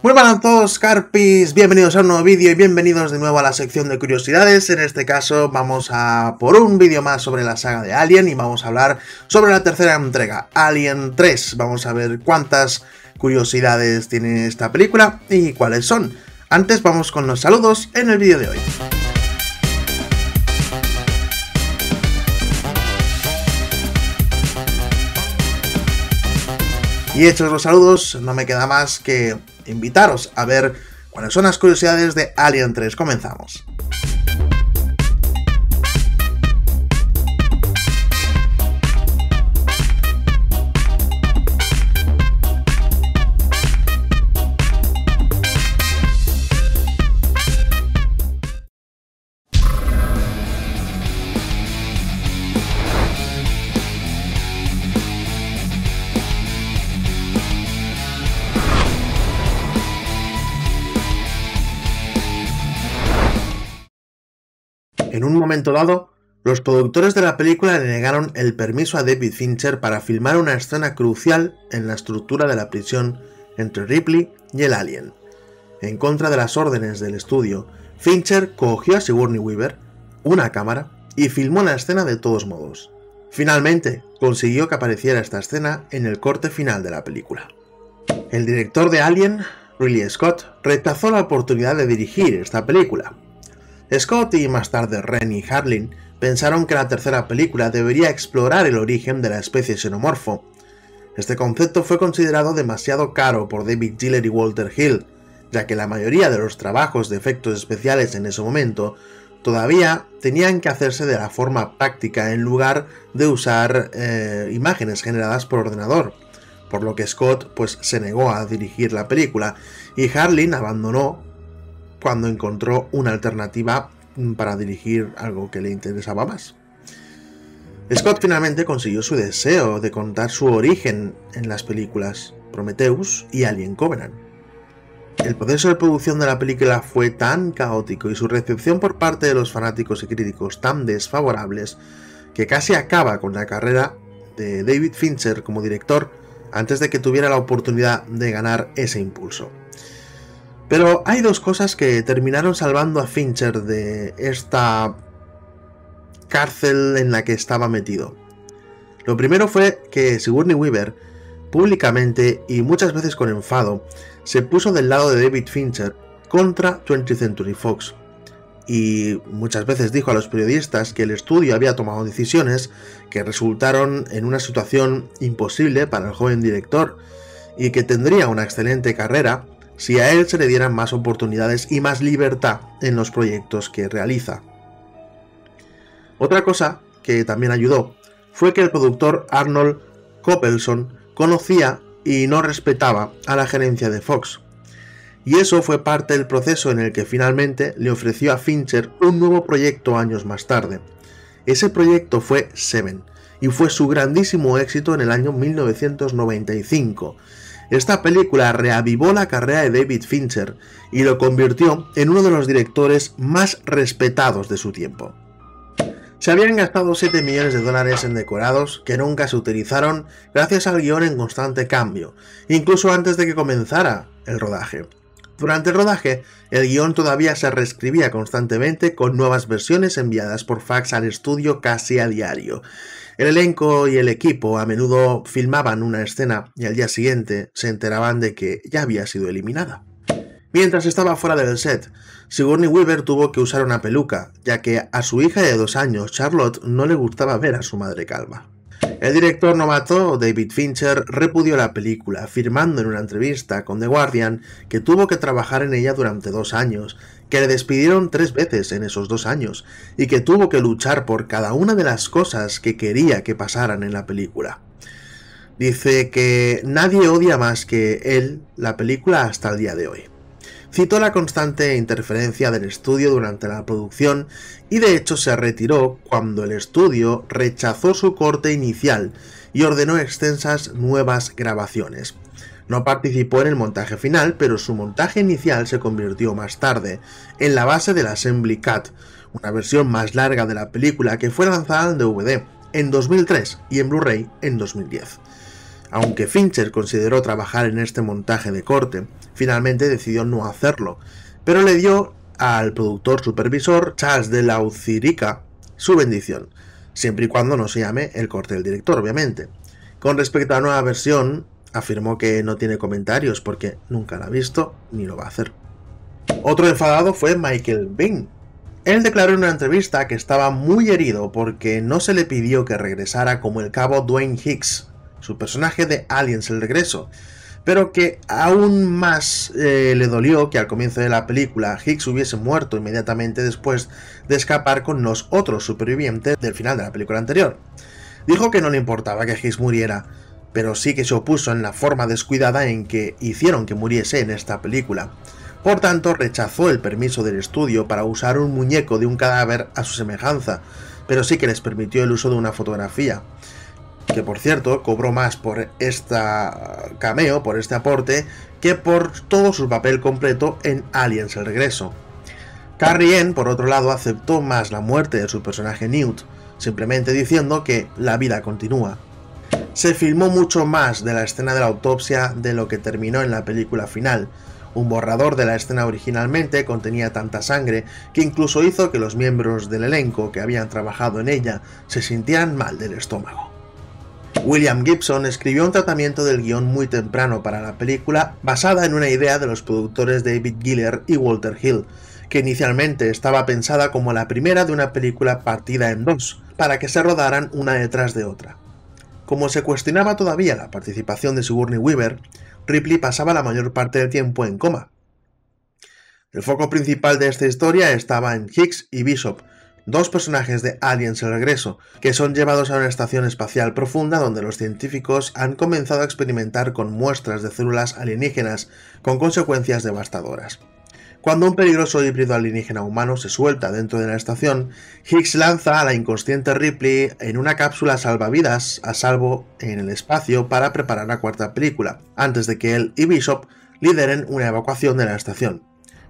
Muy buenas a todos, Carpis, bienvenidos a un nuevo vídeo y bienvenidos de nuevo a la sección de curiosidades. En este caso vamos a por un vídeo más sobre la saga de Alien y vamos a hablar sobre la tercera entrega, Alien 3. Vamos a ver cuántas curiosidades tiene esta película y cuáles son. Antes vamos con los saludos en el vídeo de hoy. Y hechos los saludos, no me queda más que invitaros a ver cuáles son las curiosidades de Alien 3. Comenzamos. En un momento dado, los productores de la película le negaron el permiso a David Fincher para filmar una escena crucial en la estructura de la prisión entre Ripley y el alien. En contra de las órdenes del estudio, Fincher cogió a Sigourney Weaver, una cámara, y filmó la escena de todos modos. Finalmente, consiguió que apareciera esta escena en el corte final de la película. El director de Alien, Ridley Scott, rechazó la oportunidad de dirigir esta película, Scott y más tarde y Harlin pensaron que la tercera película debería explorar el origen de la especie xenomorfo. Este concepto fue considerado demasiado caro por David Giller y Walter Hill, ya que la mayoría de los trabajos de efectos especiales en ese momento todavía tenían que hacerse de la forma práctica en lugar de usar eh, imágenes generadas por ordenador, por lo que Scott pues, se negó a dirigir la película y Harlin abandonó cuando encontró una alternativa para dirigir algo que le interesaba más. Scott finalmente consiguió su deseo de contar su origen en las películas Prometheus y Alien Covenant. El proceso de producción de la película fue tan caótico y su recepción por parte de los fanáticos y críticos tan desfavorables que casi acaba con la carrera de David Fincher como director antes de que tuviera la oportunidad de ganar ese impulso. Pero hay dos cosas que terminaron salvando a Fincher de esta cárcel en la que estaba metido. Lo primero fue que Sigourney Weaver, públicamente y muchas veces con enfado, se puso del lado de David Fincher contra 20th Century Fox. Y muchas veces dijo a los periodistas que el estudio había tomado decisiones que resultaron en una situación imposible para el joven director y que tendría una excelente carrera si a él se le dieran más oportunidades y más libertad en los proyectos que realiza. Otra cosa que también ayudó fue que el productor Arnold Coppelson conocía y no respetaba a la gerencia de Fox. Y eso fue parte del proceso en el que finalmente le ofreció a Fincher un nuevo proyecto años más tarde. Ese proyecto fue Seven, y fue su grandísimo éxito en el año 1995, esta película reavivó la carrera de David Fincher y lo convirtió en uno de los directores más respetados de su tiempo. Se habían gastado 7 millones de dólares en decorados que nunca se utilizaron gracias al guión en constante cambio, incluso antes de que comenzara el rodaje. Durante el rodaje, el guión todavía se reescribía constantemente con nuevas versiones enviadas por fax al estudio casi a diario, el elenco y el equipo a menudo filmaban una escena y al día siguiente se enteraban de que ya había sido eliminada. Mientras estaba fuera del set, Sigourney Weaver tuvo que usar una peluca, ya que a su hija de dos años, Charlotte, no le gustaba ver a su madre calma. El director novato David Fincher repudió la película, afirmando en una entrevista con The Guardian que tuvo que trabajar en ella durante dos años que le despidieron tres veces en esos dos años y que tuvo que luchar por cada una de las cosas que quería que pasaran en la película. Dice que nadie odia más que él la película hasta el día de hoy. Citó la constante interferencia del estudio durante la producción y de hecho se retiró cuando el estudio rechazó su corte inicial y ordenó extensas nuevas grabaciones. No participó en el montaje final, pero su montaje inicial se convirtió más tarde en la base la Assembly Cut, una versión más larga de la película que fue lanzada en DVD en 2003 y en Blu-ray en 2010. Aunque Fincher consideró trabajar en este montaje de corte, finalmente decidió no hacerlo, pero le dio al productor supervisor Charles de Laucirica su bendición, siempre y cuando no se llame el corte del director, obviamente. Con respecto a la nueva versión, afirmó que no tiene comentarios porque nunca la ha visto ni lo va a hacer. Otro enfadado fue Michael Bing. Él declaró en una entrevista que estaba muy herido porque no se le pidió que regresara como el cabo Dwayne Hicks, su personaje de Aliens el Regreso, pero que aún más eh, le dolió que al comienzo de la película Hicks hubiese muerto inmediatamente después de escapar con los otros supervivientes del final de la película anterior. Dijo que no le importaba que Hicks muriera, pero sí que se opuso en la forma descuidada en que hicieron que muriese en esta película. Por tanto, rechazó el permiso del estudio para usar un muñeco de un cadáver a su semejanza, pero sí que les permitió el uso de una fotografía. Que por cierto, cobró más por esta cameo, por este aporte, que por todo su papel completo en Aliens el Regreso. Carrie n por otro lado, aceptó más la muerte de su personaje Newt, simplemente diciendo que la vida continúa. Se filmó mucho más de la escena de la autopsia de lo que terminó en la película final. Un borrador de la escena originalmente contenía tanta sangre que incluso hizo que los miembros del elenco que habían trabajado en ella se sintieran mal del estómago. William Gibson escribió un tratamiento del guión muy temprano para la película basada en una idea de los productores David Giller y Walter Hill, que inicialmente estaba pensada como la primera de una película partida en dos, para que se rodaran una detrás de otra. Como se cuestionaba todavía la participación de Sigourney Weaver, Ripley pasaba la mayor parte del tiempo en coma. El foco principal de esta historia estaba en Hicks y Bishop, dos personajes de Aliens el Regreso, que son llevados a una estación espacial profunda donde los científicos han comenzado a experimentar con muestras de células alienígenas, con consecuencias devastadoras. Cuando un peligroso híbrido alienígena humano se suelta dentro de la estación, Higgs lanza a la inconsciente Ripley en una cápsula salvavidas a salvo en el espacio para preparar la cuarta película, antes de que él y Bishop lideren una evacuación de la estación.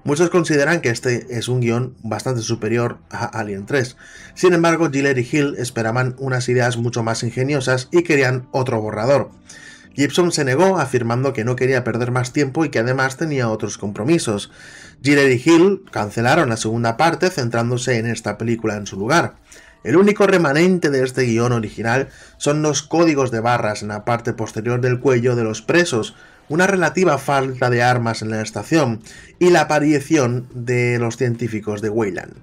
Muchos consideran que este es un guión bastante superior a Alien 3. Sin embargo, Giller y Hill esperaban unas ideas mucho más ingeniosas y querían otro borrador. Gibson se negó, afirmando que no quería perder más tiempo y que además tenía otros compromisos. Giller y Hill cancelaron la segunda parte, centrándose en esta película en su lugar. El único remanente de este guión original son los códigos de barras en la parte posterior del cuello de los presos, una relativa falta de armas en la estación y la aparición de los científicos de Weyland.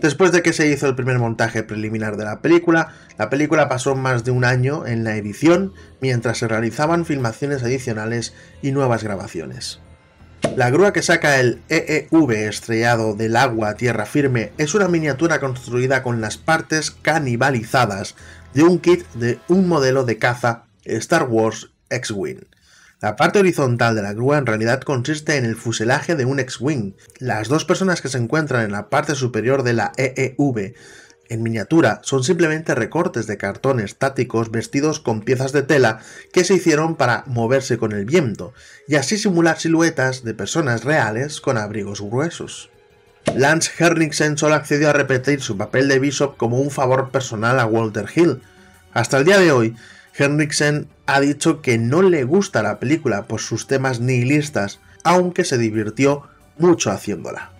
Después de que se hizo el primer montaje preliminar de la película, la película pasó más de un año en la edición mientras se realizaban filmaciones adicionales y nuevas grabaciones. La grúa que saca el EEV estrellado del agua a tierra firme es una miniatura construida con las partes canibalizadas de un kit de un modelo de caza Star Wars X-Wing. La parte horizontal de la grúa en realidad consiste en el fuselaje de un X-Wing. Las dos personas que se encuentran en la parte superior de la EEV en miniatura son simplemente recortes de cartón estáticos vestidos con piezas de tela que se hicieron para moverse con el viento y así simular siluetas de personas reales con abrigos gruesos. Lance Herningsen solo accedió a repetir su papel de Bishop como un favor personal a Walter Hill. Hasta el día de hoy, Henriksen ha dicho que no le gusta la película por sus temas nihilistas, aunque se divirtió mucho haciéndola.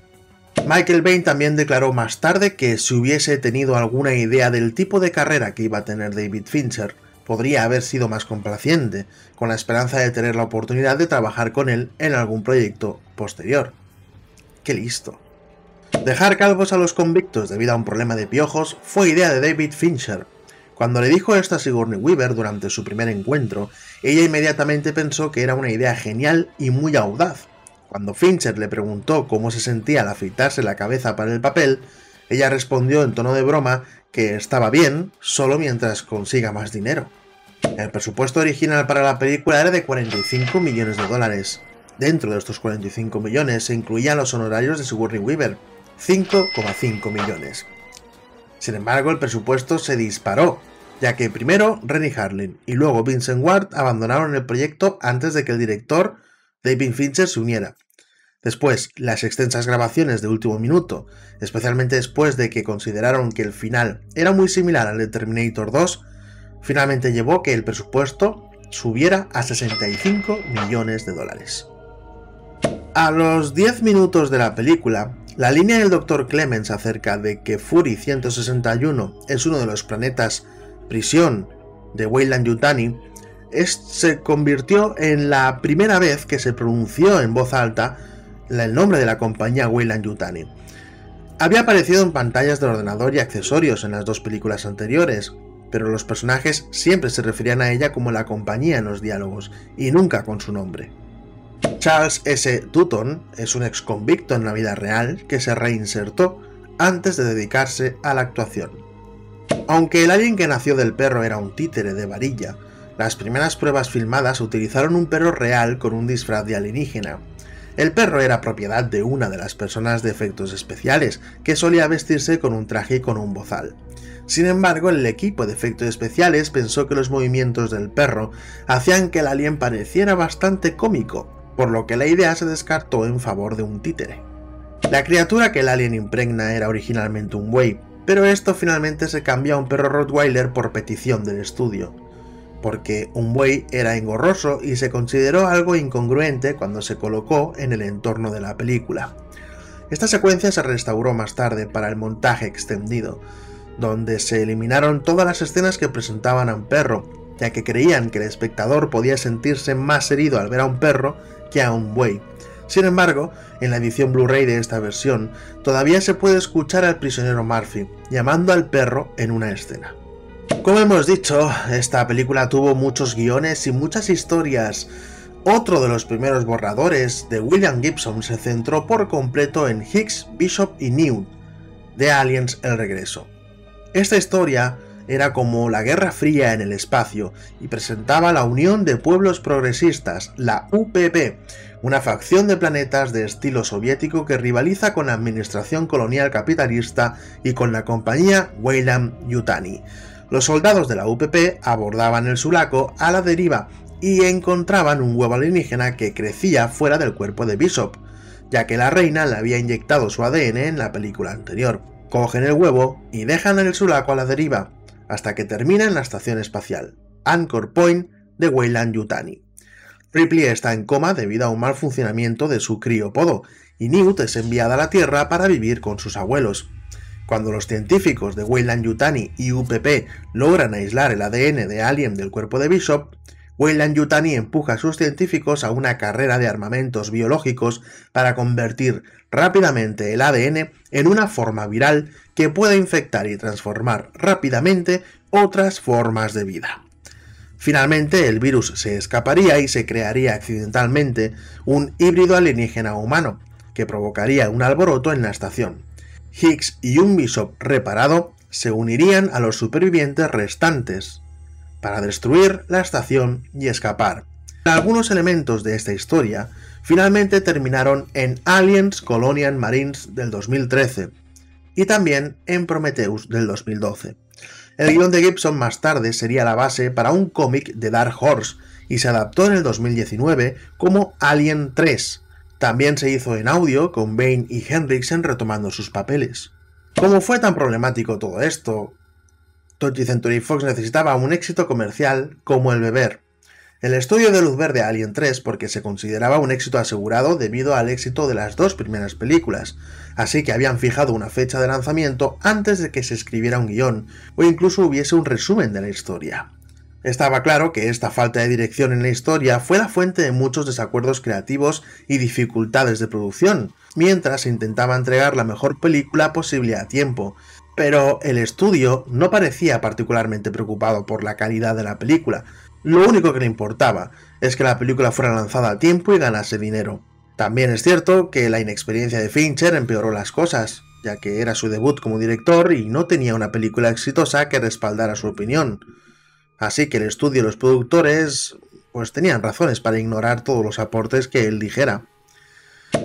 Michael Bain también declaró más tarde que si hubiese tenido alguna idea del tipo de carrera que iba a tener David Fincher, podría haber sido más complaciente, con la esperanza de tener la oportunidad de trabajar con él en algún proyecto posterior. ¡Qué listo! Dejar calvos a los convictos debido a un problema de piojos fue idea de David Fincher, cuando le dijo esto a Sigourney Weaver durante su primer encuentro, ella inmediatamente pensó que era una idea genial y muy audaz. Cuando Fincher le preguntó cómo se sentía al afeitarse la cabeza para el papel, ella respondió en tono de broma que estaba bien, solo mientras consiga más dinero. El presupuesto original para la película era de 45 millones de dólares. Dentro de estos 45 millones se incluían los honorarios de Sigourney Weaver, 5,5 millones. Sin embargo, el presupuesto se disparó, ya que primero Rennie Harlin y luego Vincent Ward abandonaron el proyecto antes de que el director David Fincher se uniera. Después, las extensas grabaciones de último minuto, especialmente después de que consideraron que el final era muy similar al de Terminator 2, finalmente llevó que el presupuesto subiera a 65 millones de dólares. A los 10 minutos de la película, la línea del Dr. Clemens acerca de que Fury 161 es uno de los planetas prisión de Weyland Yutani se convirtió en la primera vez que se pronunció en voz alta el nombre de la compañía Weyland Yutani. Había aparecido en pantallas del ordenador y accesorios en las dos películas anteriores, pero los personajes siempre se referían a ella como la compañía en los diálogos y nunca con su nombre. Charles S. Dutton es un ex convicto en la vida real que se reinsertó antes de dedicarse a la actuación. Aunque el alien que nació del perro era un títere de varilla, las primeras pruebas filmadas utilizaron un perro real con un disfraz de alienígena. El perro era propiedad de una de las personas de efectos especiales, que solía vestirse con un traje y con un bozal. Sin embargo, el equipo de efectos especiales pensó que los movimientos del perro hacían que el alien pareciera bastante cómico, por lo que la idea se descartó en favor de un títere. La criatura que el alien impregna era originalmente un buey, pero esto finalmente se cambió a un perro Rottweiler por petición del estudio, porque un buey era engorroso y se consideró algo incongruente cuando se colocó en el entorno de la película. Esta secuencia se restauró más tarde para el montaje extendido, donde se eliminaron todas las escenas que presentaban a un perro, ya que creían que el espectador podía sentirse más herido al ver a un perro que a un buey. Sin embargo, en la edición Blu-ray de esta versión, todavía se puede escuchar al prisionero Murphy llamando al perro en una escena. Como hemos dicho, esta película tuvo muchos guiones y muchas historias. Otro de los primeros borradores de William Gibson se centró por completo en Hicks, Bishop y Newt, de Aliens El Regreso. Esta historia era como la Guerra Fría en el espacio y presentaba la Unión de Pueblos Progresistas, la UPP, una facción de planetas de estilo soviético que rivaliza con la administración colonial capitalista y con la compañía Wayland Yutani. Los soldados de la UPP abordaban el Sulaco a la deriva y encontraban un huevo alienígena que crecía fuera del cuerpo de Bishop, ya que la reina le había inyectado su ADN en la película anterior. Cogen el huevo y dejan el Sulaco a la deriva hasta que termina en la estación espacial, Anchor Point de Weyland Yutani. Ripley está en coma debido a un mal funcionamiento de su criopodo y Newt es enviada a la Tierra para vivir con sus abuelos. Cuando los científicos de Weyland Yutani y UPP logran aislar el ADN de Alien del cuerpo de Bishop, Weyland Yutani empuja a sus científicos a una carrera de armamentos biológicos para convertir rápidamente el ADN en una forma viral que pueda infectar y transformar rápidamente otras formas de vida. Finalmente, el virus se escaparía y se crearía accidentalmente un híbrido alienígena humano, que provocaría un alboroto en la estación. Higgs y un Bishop reparado se unirían a los supervivientes restantes, para destruir la estación y escapar. Algunos elementos de esta historia finalmente terminaron en Aliens Colonial Marines del 2013 y también en Prometheus del 2012. El guión de Gibson más tarde sería la base para un cómic de Dark Horse y se adaptó en el 2019 como Alien 3. También se hizo en audio con Bane y Henriksen retomando sus papeles. Como fue tan problemático todo esto, Century Fox necesitaba un éxito comercial como el beber. El estudio de luz verde Alien 3 porque se consideraba un éxito asegurado debido al éxito de las dos primeras películas, así que habían fijado una fecha de lanzamiento antes de que se escribiera un guión o incluso hubiese un resumen de la historia. Estaba claro que esta falta de dirección en la historia fue la fuente de muchos desacuerdos creativos y dificultades de producción, mientras se intentaba entregar la mejor película posible a tiempo, pero el estudio no parecía particularmente preocupado por la calidad de la película. Lo único que le importaba es que la película fuera lanzada a tiempo y ganase dinero. También es cierto que la inexperiencia de Fincher empeoró las cosas, ya que era su debut como director y no tenía una película exitosa que respaldara su opinión. Así que el estudio y los productores pues tenían razones para ignorar todos los aportes que él dijera.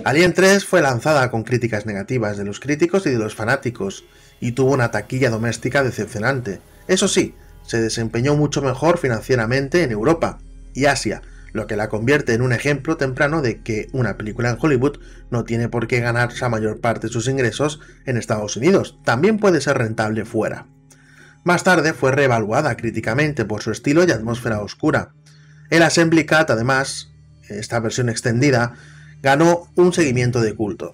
Alien 3 fue lanzada con críticas negativas de los críticos y de los fanáticos, y tuvo una taquilla doméstica decepcionante. Eso sí, se desempeñó mucho mejor financieramente en Europa y Asia, lo que la convierte en un ejemplo temprano de que una película en Hollywood no tiene por qué ganar la mayor parte de sus ingresos en Estados Unidos, también puede ser rentable fuera. Más tarde fue reevaluada críticamente por su estilo y atmósfera oscura. El Assembly Cut, además, esta versión extendida, ganó un seguimiento de culto.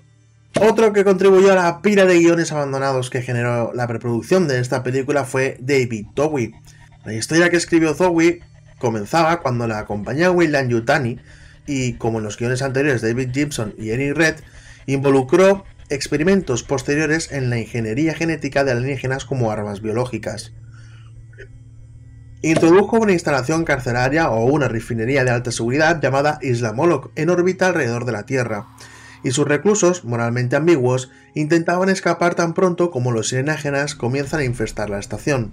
Otro que contribuyó a la pila de guiones abandonados que generó la preproducción de esta película fue David Towie. La historia que escribió Towie comenzaba cuando la compañía Weyland Yutani, y como en los guiones anteriores David Gibson y Eric Red, involucró experimentos posteriores en la ingeniería genética de alienígenas como armas biológicas. Introdujo una instalación carcelaria o una refinería de alta seguridad llamada Isla Moloch en órbita alrededor de la Tierra, y sus reclusos, moralmente ambiguos, intentaban escapar tan pronto como los sirenágenas comienzan a infestar la estación.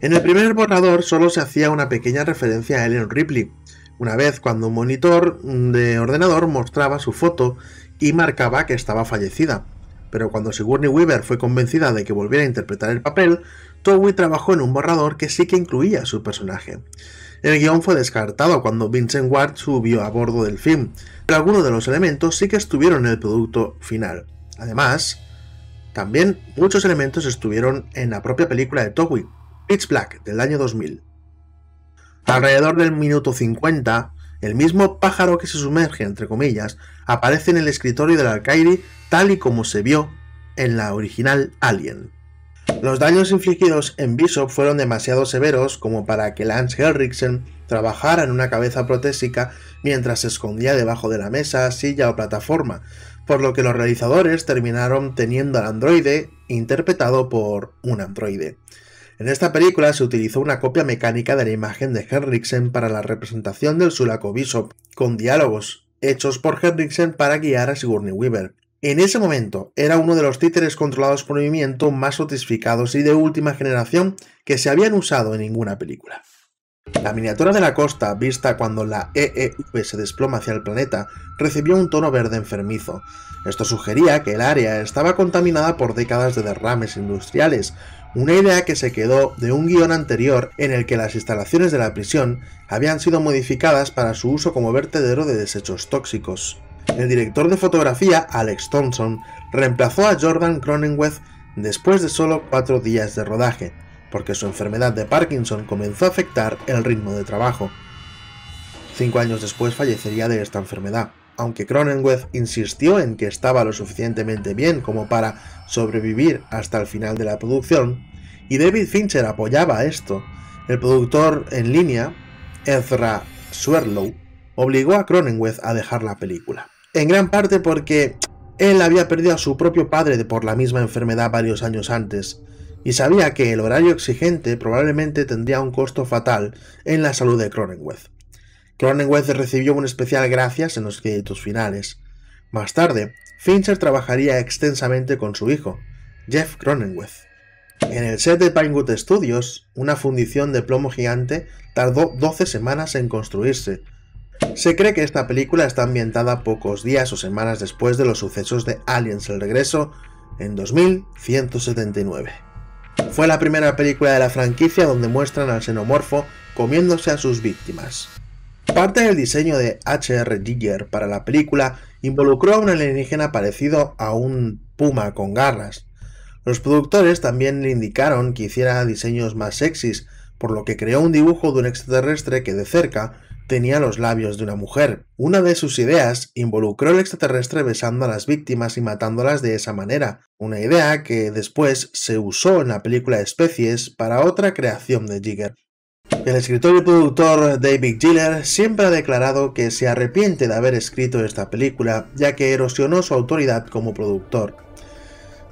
En el primer borrador solo se hacía una pequeña referencia a Ellen Ripley, una vez cuando un monitor de ordenador mostraba su foto y marcaba que estaba fallecida. Pero cuando Sigourney Weaver fue convencida de que volviera a interpretar el papel, Towie trabajó en un borrador que sí que incluía a su personaje. El guión fue descartado cuando Vincent Ward subió a bordo del film, pero algunos de los elementos sí que estuvieron en el producto final. Además, también muchos elementos estuvieron en la propia película de Towie, Pitch Black, del año 2000. Alrededor del minuto 50, el mismo pájaro que se sumerge, entre comillas, aparece en el escritorio del Alcairi tal y como se vio en la original Alien. Los daños infligidos en Bishop fueron demasiado severos como para que Lance Henriksen trabajara en una cabeza protésica mientras se escondía debajo de la mesa, silla o plataforma, por lo que los realizadores terminaron teniendo al androide interpretado por un androide. En esta película se utilizó una copia mecánica de la imagen de Henriksen para la representación del sulaco Bishop, con diálogos hechos por Henriksen para guiar a Sigourney Weaver. En ese momento era uno de los títeres controlados por movimiento más sofisticados y de última generación que se habían usado en ninguna película. La miniatura de la costa, vista cuando la EEV se desploma hacia el planeta, recibió un tono verde enfermizo. Esto sugería que el área estaba contaminada por décadas de derrames industriales, una idea que se quedó de un guión anterior en el que las instalaciones de la prisión habían sido modificadas para su uso como vertedero de desechos tóxicos el director de fotografía Alex Thompson reemplazó a Jordan Cronenweth después de solo cuatro días de rodaje, porque su enfermedad de Parkinson comenzó a afectar el ritmo de trabajo. Cinco años después fallecería de esta enfermedad, aunque Cronenweth insistió en que estaba lo suficientemente bien como para sobrevivir hasta el final de la producción, y David Fincher apoyaba esto. El productor en línea, Ezra Swerlow, obligó a Cronenweth a dejar la película en gran parte porque él había perdido a su propio padre por la misma enfermedad varios años antes, y sabía que el horario exigente probablemente tendría un costo fatal en la salud de Cronenweth. Cronenweth recibió un especial gracias en los créditos finales. Más tarde, Fincher trabajaría extensamente con su hijo, Jeff Cronenweth. En el set de Pinewood Studios, una fundición de plomo gigante tardó 12 semanas en construirse, se cree que esta película está ambientada pocos días o semanas después de los sucesos de Aliens el Regreso en 2179. Fue la primera película de la franquicia donde muestran al xenomorfo comiéndose a sus víctimas. Parte del diseño de H.R. Giger para la película involucró a un alienígena parecido a un puma con garras. Los productores también le indicaron que hiciera diseños más sexys, por lo que creó un dibujo de un extraterrestre que de cerca tenía los labios de una mujer. Una de sus ideas involucró al extraterrestre besando a las víctimas y matándolas de esa manera, una idea que después se usó en la película Especies para otra creación de Jigger. El escritor y productor David Giller siempre ha declarado que se arrepiente de haber escrito esta película, ya que erosionó su autoridad como productor.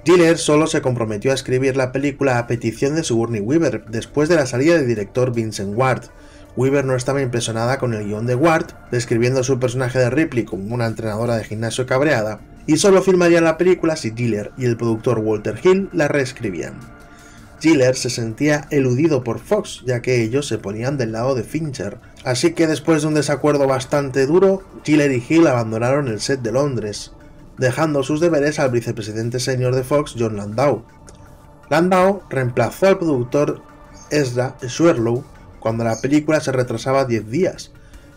Giller solo se comprometió a escribir la película a petición de Sigourney Weaver después de la salida del director Vincent Ward, Weaver no estaba impresionada con el guión de Ward, describiendo a su personaje de Ripley como una entrenadora de gimnasio cabreada, y solo firmaría la película si Diller y el productor Walter Hill la reescribían. Diller se sentía eludido por Fox, ya que ellos se ponían del lado de Fincher, así que después de un desacuerdo bastante duro, Diller y Hill abandonaron el set de Londres, dejando sus deberes al vicepresidente señor de Fox, John Landau. Landau reemplazó al productor Ezra Swerlow, cuando la película se retrasaba 10 días,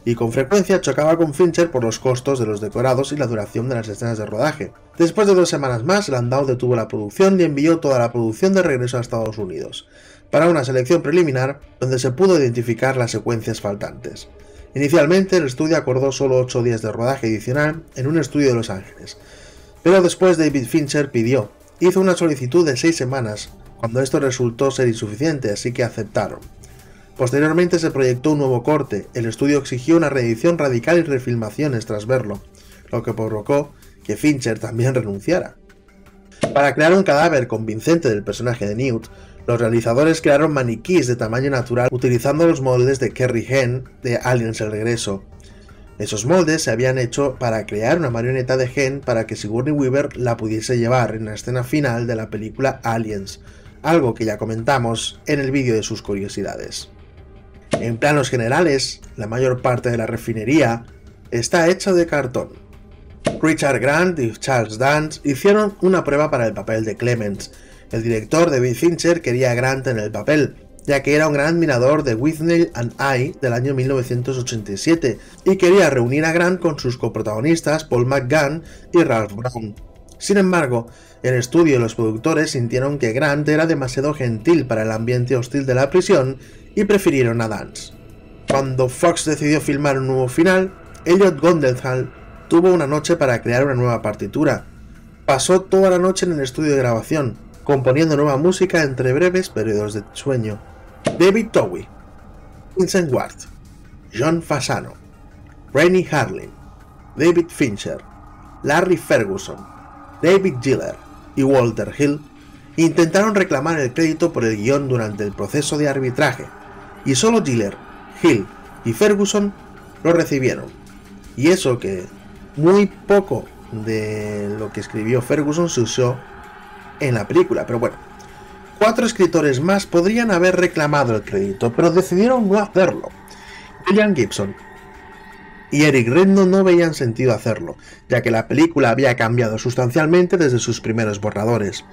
y con frecuencia chocaba con Fincher por los costos de los decorados y la duración de las escenas de rodaje. Después de dos semanas más, Landau detuvo la producción y envió toda la producción de regreso a Estados Unidos, para una selección preliminar donde se pudo identificar las secuencias faltantes. Inicialmente, el estudio acordó solo 8 días de rodaje adicional en un estudio de Los Ángeles, pero después David Fincher pidió, hizo una solicitud de 6 semanas, cuando esto resultó ser insuficiente, así que aceptaron. Posteriormente se proyectó un nuevo corte, el estudio exigió una reedición radical y refilmaciones tras verlo, lo que provocó que Fincher también renunciara. Para crear un cadáver convincente del personaje de Newt, los realizadores crearon maniquís de tamaño natural utilizando los moldes de Kerry Henn de Aliens el Regreso. Esos moldes se habían hecho para crear una marioneta de Henn para que Sigourney Weaver la pudiese llevar en la escena final de la película Aliens, algo que ya comentamos en el vídeo de sus curiosidades. En planos generales, la mayor parte de la refinería está hecha de cartón. Richard Grant y Charles Dance hicieron una prueba para el papel de Clements. El director David Fincher quería a Grant en el papel, ya que era un gran admirador de Whitney and I del año 1987 y quería reunir a Grant con sus coprotagonistas Paul McGann y Ralph Brown. Sin embargo, el estudio y los productores sintieron que Grant era demasiado gentil para el ambiente hostil de la prisión y prefirieron a Dance. Cuando Fox decidió filmar un nuevo final, Elliot Gondelthal tuvo una noche para crear una nueva partitura. Pasó toda la noche en el estudio de grabación, componiendo nueva música entre breves periodos de sueño. David Towie, Vincent Ward, John Fasano, Rainy Harlin, David Fincher, Larry Ferguson, David Giller y Walter Hill intentaron reclamar el crédito por el guión durante el proceso de arbitraje, y solo Diller, Hill y Ferguson lo recibieron. Y eso que muy poco de lo que escribió Ferguson se usó en la película, pero bueno. Cuatro escritores más podrían haber reclamado el crédito, pero decidieron no hacerlo. William Gibson y Eric Redno no veían sentido hacerlo, ya que la película había cambiado sustancialmente desde sus primeros borradores.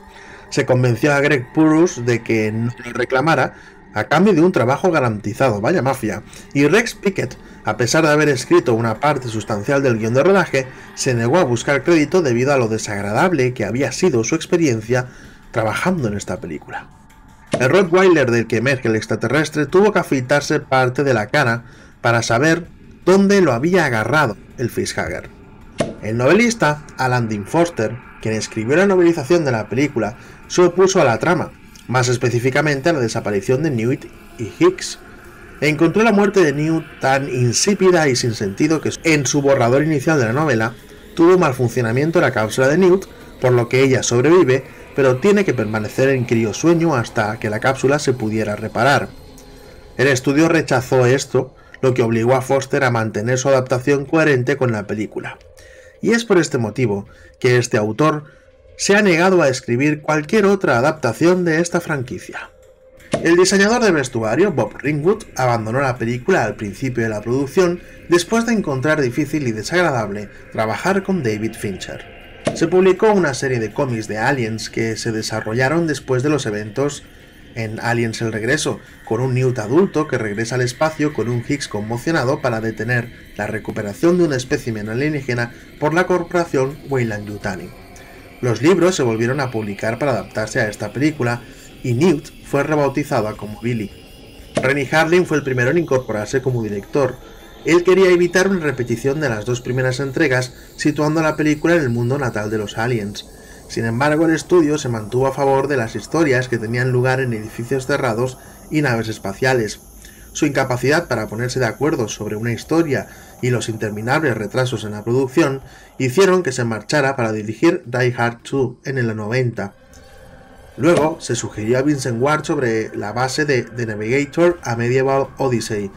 Se convenció a Greg Purus de que no lo reclamara, a cambio de un trabajo garantizado, vaya mafia. Y Rex Pickett, a pesar de haber escrito una parte sustancial del guión de rodaje, se negó a buscar crédito debido a lo desagradable que había sido su experiencia trabajando en esta película. El Rottweiler del que emerge el extraterrestre tuvo que afeitarse parte de la cara para saber dónde lo había agarrado el Fishhager. El novelista Alan Dean Foster, quien escribió la novelización de la película, se opuso a la trama más específicamente a la desaparición de Newt y Hicks. Encontró la muerte de Newt tan insípida y sin sentido que en su borrador inicial de la novela tuvo mal funcionamiento la cápsula de Newt, por lo que ella sobrevive, pero tiene que permanecer en criosueño hasta que la cápsula se pudiera reparar. El estudio rechazó esto, lo que obligó a Foster a mantener su adaptación coherente con la película. Y es por este motivo que este autor se ha negado a escribir cualquier otra adaptación de esta franquicia. El diseñador de vestuario, Bob Ringwood, abandonó la película al principio de la producción después de encontrar difícil y desagradable trabajar con David Fincher. Se publicó una serie de cómics de aliens que se desarrollaron después de los eventos en Aliens el Regreso, con un Newt adulto que regresa al espacio con un Higgs conmocionado para detener la recuperación de un espécimen alienígena por la corporación Weyland Yutani. Los libros se volvieron a publicar para adaptarse a esta película y Newt fue rebautizada como Billy. Rennie Harling fue el primero en incorporarse como director. Él quería evitar una repetición de las dos primeras entregas, situando la película en el mundo natal de los aliens. Sin embargo, el estudio se mantuvo a favor de las historias que tenían lugar en edificios cerrados y naves espaciales. Su incapacidad para ponerse de acuerdo sobre una historia y los interminables retrasos en la producción hicieron que se marchara para dirigir Die Hard 2 en el 90. Luego se sugirió a Vincent Ward sobre la base de The Navigator a Medieval Odyssey,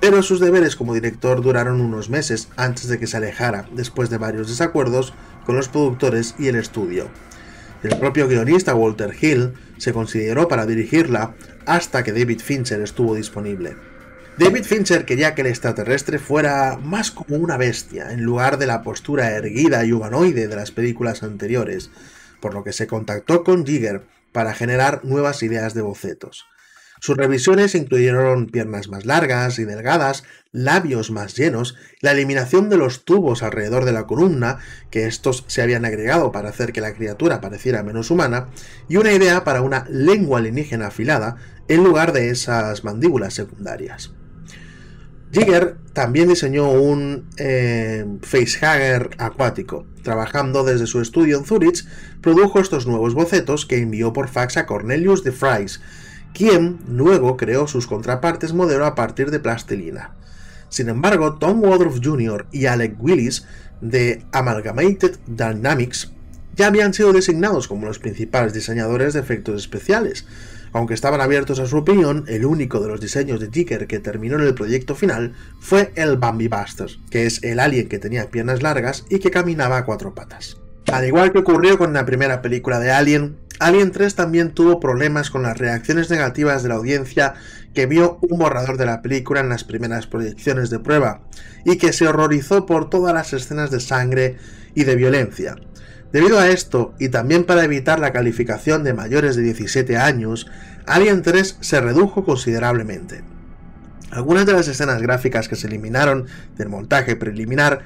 pero sus deberes como director duraron unos meses antes de que se alejara, después de varios desacuerdos con los productores y el estudio. El propio guionista Walter Hill se consideró para dirigirla hasta que David Fincher estuvo disponible. David Fincher quería que el extraterrestre fuera más como una bestia, en lugar de la postura erguida y humanoide de las películas anteriores, por lo que se contactó con Jigger para generar nuevas ideas de bocetos. Sus revisiones incluyeron piernas más largas y delgadas, labios más llenos, la eliminación de los tubos alrededor de la columna, que estos se habían agregado para hacer que la criatura pareciera menos humana, y una idea para una lengua alienígena afilada en lugar de esas mandíbulas secundarias. Jigger también diseñó un Facehager facehugger acuático. Trabajando desde su estudio en Zurich, produjo estos nuevos bocetos que envió por fax a Cornelius de Fries, quien luego creó sus contrapartes modelo a partir de plastilina. Sin embargo, Tom Woodruff Jr. y Alec Willis de Amalgamated Dynamics ya habían sido designados como los principales diseñadores de efectos especiales, aunque estaban abiertos a su opinión, el único de los diseños de Ticker que terminó en el proyecto final fue el Bambi Buster, que es el alien que tenía piernas largas y que caminaba a cuatro patas. Al igual que ocurrió con la primera película de Alien, Alien 3 también tuvo problemas con las reacciones negativas de la audiencia que vio un borrador de la película en las primeras proyecciones de prueba, y que se horrorizó por todas las escenas de sangre y de violencia, Debido a esto, y también para evitar la calificación de mayores de 17 años, Alien 3 se redujo considerablemente. Algunas de las escenas gráficas que se eliminaron del montaje preliminar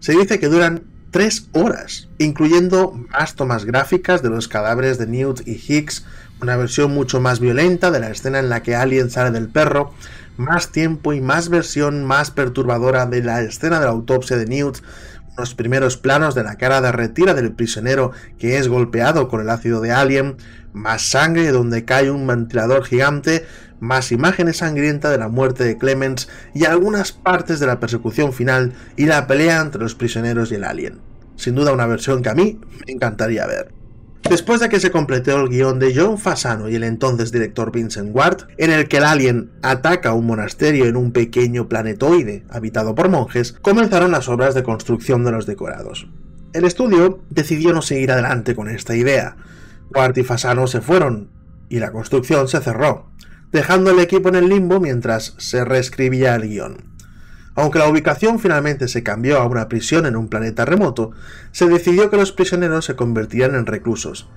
se dice que duran 3 horas, incluyendo más tomas gráficas de los cadáveres de Newt y Hicks, una versión mucho más violenta de la escena en la que Alien sale del perro, más tiempo y más versión más perturbadora de la escena de la autopsia de Newt, los primeros planos de la cara de retira del prisionero que es golpeado con el ácido de Alien, más sangre donde cae un ventilador gigante, más imágenes sangrienta de la muerte de Clemens y algunas partes de la persecución final y la pelea entre los prisioneros y el Alien. Sin duda una versión que a mí me encantaría ver. Después de que se completó el guión de John Fasano y el entonces director Vincent Ward, en el que el alien ataca un monasterio en un pequeño planetoide habitado por monjes, comenzaron las obras de construcción de los decorados. El estudio decidió no seguir adelante con esta idea. Ward y Fasano se fueron, y la construcción se cerró, dejando el equipo en el limbo mientras se reescribía el guión. Aunque la ubicación finalmente se cambió a una prisión en un planeta remoto, se decidió que los prisioneros se convertirían en reclusos.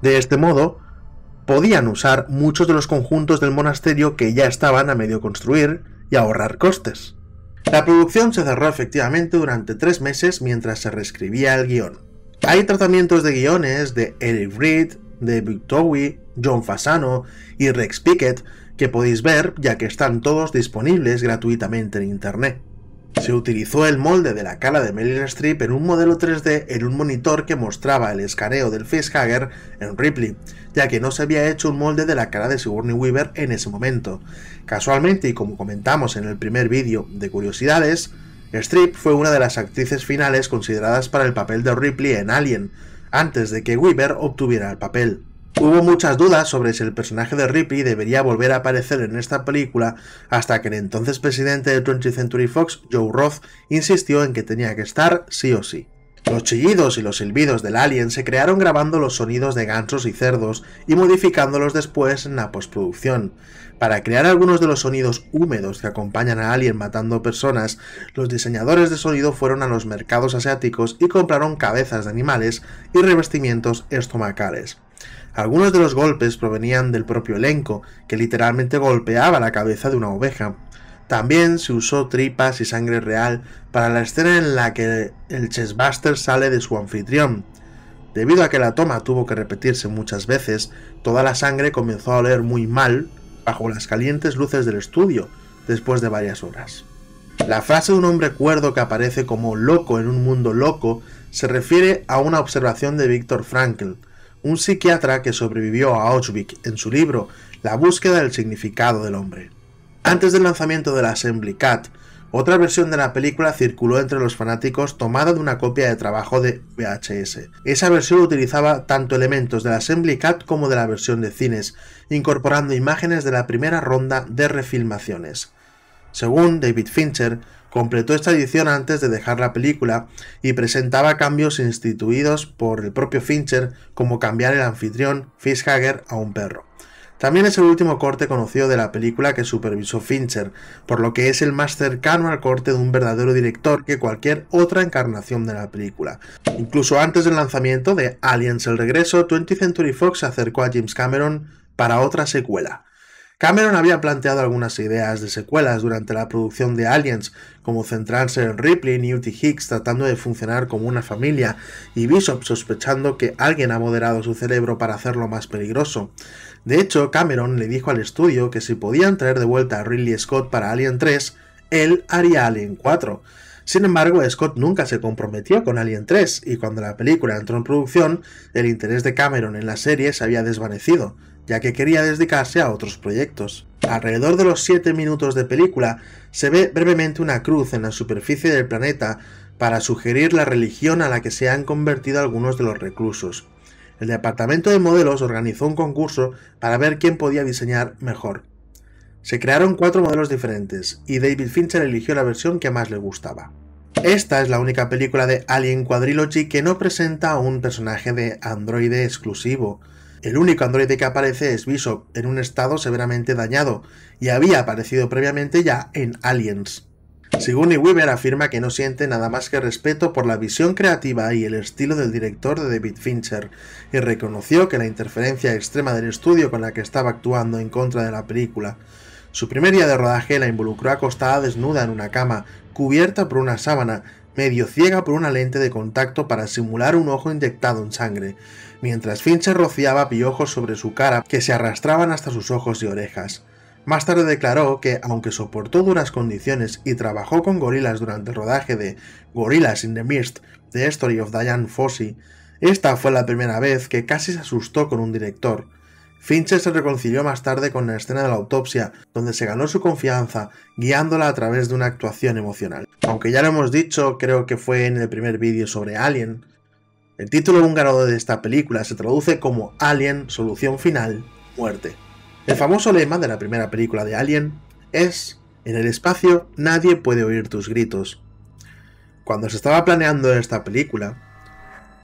De este modo, podían usar muchos de los conjuntos del monasterio que ya estaban a medio construir y ahorrar costes. La producción se cerró efectivamente durante tres meses mientras se reescribía el guión. Hay tratamientos de guiones de Eric Reed, de Towie, John Fasano y Rex Pickett que podéis ver ya que están todos disponibles gratuitamente en internet. Se utilizó el molde de la cara de Meryl Streep en un modelo 3D en un monitor que mostraba el escaneo del facehugger en Ripley, ya que no se había hecho un molde de la cara de Sigourney Weaver en ese momento. Casualmente, y como comentamos en el primer vídeo de curiosidades, Strip fue una de las actrices finales consideradas para el papel de Ripley en Alien, antes de que Weaver obtuviera el papel. Hubo muchas dudas sobre si el personaje de Ripley debería volver a aparecer en esta película hasta que el entonces presidente de 20th Century Fox, Joe Roth, insistió en que tenía que estar sí o sí. Los chillidos y los silbidos del alien se crearon grabando los sonidos de gansos y cerdos y modificándolos después en la postproducción. Para crear algunos de los sonidos húmedos que acompañan a Alien matando personas, los diseñadores de sonido fueron a los mercados asiáticos y compraron cabezas de animales y revestimientos estomacales. Algunos de los golpes provenían del propio elenco, que literalmente golpeaba la cabeza de una oveja. También se usó tripas y sangre real para la escena en la que el chessbuster sale de su anfitrión. Debido a que la toma tuvo que repetirse muchas veces, toda la sangre comenzó a oler muy mal bajo las calientes luces del estudio después de varias horas. La frase de un hombre cuerdo que aparece como loco en un mundo loco se refiere a una observación de Viktor Frankl, un psiquiatra que sobrevivió a Auschwitz en su libro La búsqueda del significado del hombre. Antes del lanzamiento de la Assembly Cat, otra versión de la película circuló entre los fanáticos tomada de una copia de trabajo de VHS. Esa versión utilizaba tanto elementos de la Assembly Cat como de la versión de cines, incorporando imágenes de la primera ronda de refilmaciones. Según David Fincher, completó esta edición antes de dejar la película y presentaba cambios instituidos por el propio Fincher, como cambiar el anfitrión Fishhager a un perro. También es el último corte conocido de la película que supervisó Fincher, por lo que es el más cercano al corte de un verdadero director que cualquier otra encarnación de la película. Incluso antes del lanzamiento de Aliens el Regreso, 20th Century Fox se acercó a James Cameron para otra secuela. Cameron había planteado algunas ideas de secuelas durante la producción de Aliens, como centrarse en Ripley y Newt Hicks tratando de funcionar como una familia, y Bishop sospechando que alguien ha moderado su cerebro para hacerlo más peligroso. De hecho, Cameron le dijo al estudio que si podían traer de vuelta a Ridley Scott para Alien 3, él haría Alien 4. Sin embargo, Scott nunca se comprometió con Alien 3 y cuando la película entró en producción, el interés de Cameron en la serie se había desvanecido ya que quería dedicarse a otros proyectos. Alrededor de los 7 minutos de película se ve brevemente una cruz en la superficie del planeta para sugerir la religión a la que se han convertido algunos de los reclusos. El departamento de modelos organizó un concurso para ver quién podía diseñar mejor. Se crearon cuatro modelos diferentes y David Fincher eligió la versión que más le gustaba. Esta es la única película de Alien Quadrilogy que no presenta a un personaje de androide exclusivo, el único androide que aparece es Bishop, en un estado severamente dañado, y había aparecido previamente ya en Aliens. Según Weaver afirma que no siente nada más que respeto por la visión creativa y el estilo del director de David Fincher, y reconoció que la interferencia extrema del estudio con la que estaba actuando en contra de la película. Su primer día de rodaje la involucró acostada desnuda en una cama, cubierta por una sábana, medio ciega por una lente de contacto para simular un ojo inyectado en sangre mientras Fincher rociaba piojos sobre su cara que se arrastraban hasta sus ojos y orejas. Más tarde declaró que, aunque soportó duras condiciones y trabajó con gorilas durante el rodaje de Gorillas in the Mist, The Story of Diane Fossey, esta fue la primera vez que casi se asustó con un director. Fincher se reconcilió más tarde con la escena de la autopsia, donde se ganó su confianza guiándola a través de una actuación emocional. Aunque ya lo hemos dicho, creo que fue en el primer vídeo sobre Alien, el título húngaro de esta película se traduce como Alien, solución final, muerte. El famoso lema de la primera película de Alien es, en el espacio nadie puede oír tus gritos. Cuando se estaba planeando esta película,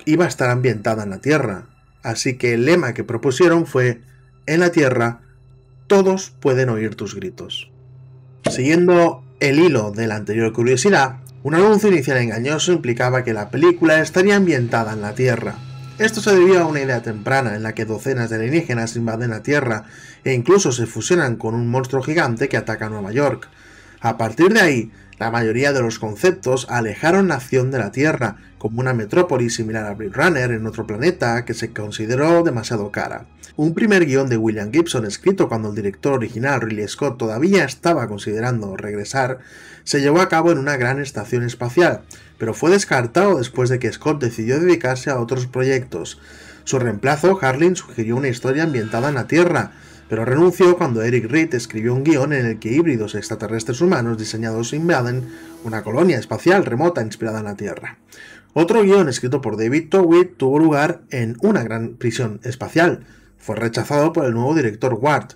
iba a estar ambientada en la Tierra, así que el lema que propusieron fue, en la Tierra todos pueden oír tus gritos. Siguiendo el hilo de la anterior curiosidad, un anuncio inicial engañoso implicaba que la película estaría ambientada en la Tierra. Esto se debió a una idea temprana en la que docenas de alienígenas invaden la Tierra e incluso se fusionan con un monstruo gigante que ataca Nueva York. A partir de ahí, la mayoría de los conceptos alejaron la acción de la Tierra, como una metrópoli similar a Blade Runner en otro planeta que se consideró demasiado cara. Un primer guión de William Gibson escrito cuando el director original Ridley Scott todavía estaba considerando regresar, se llevó a cabo en una gran estación espacial, pero fue descartado después de que Scott decidió dedicarse a otros proyectos. Su reemplazo, Harling, sugirió una historia ambientada en la Tierra, pero renunció cuando Eric Reed escribió un guión en el que híbridos extraterrestres humanos diseñados invaden una colonia espacial remota inspirada en la Tierra. Otro guión escrito por David Towie tuvo lugar en una gran prisión espacial. Fue rechazado por el nuevo director Ward.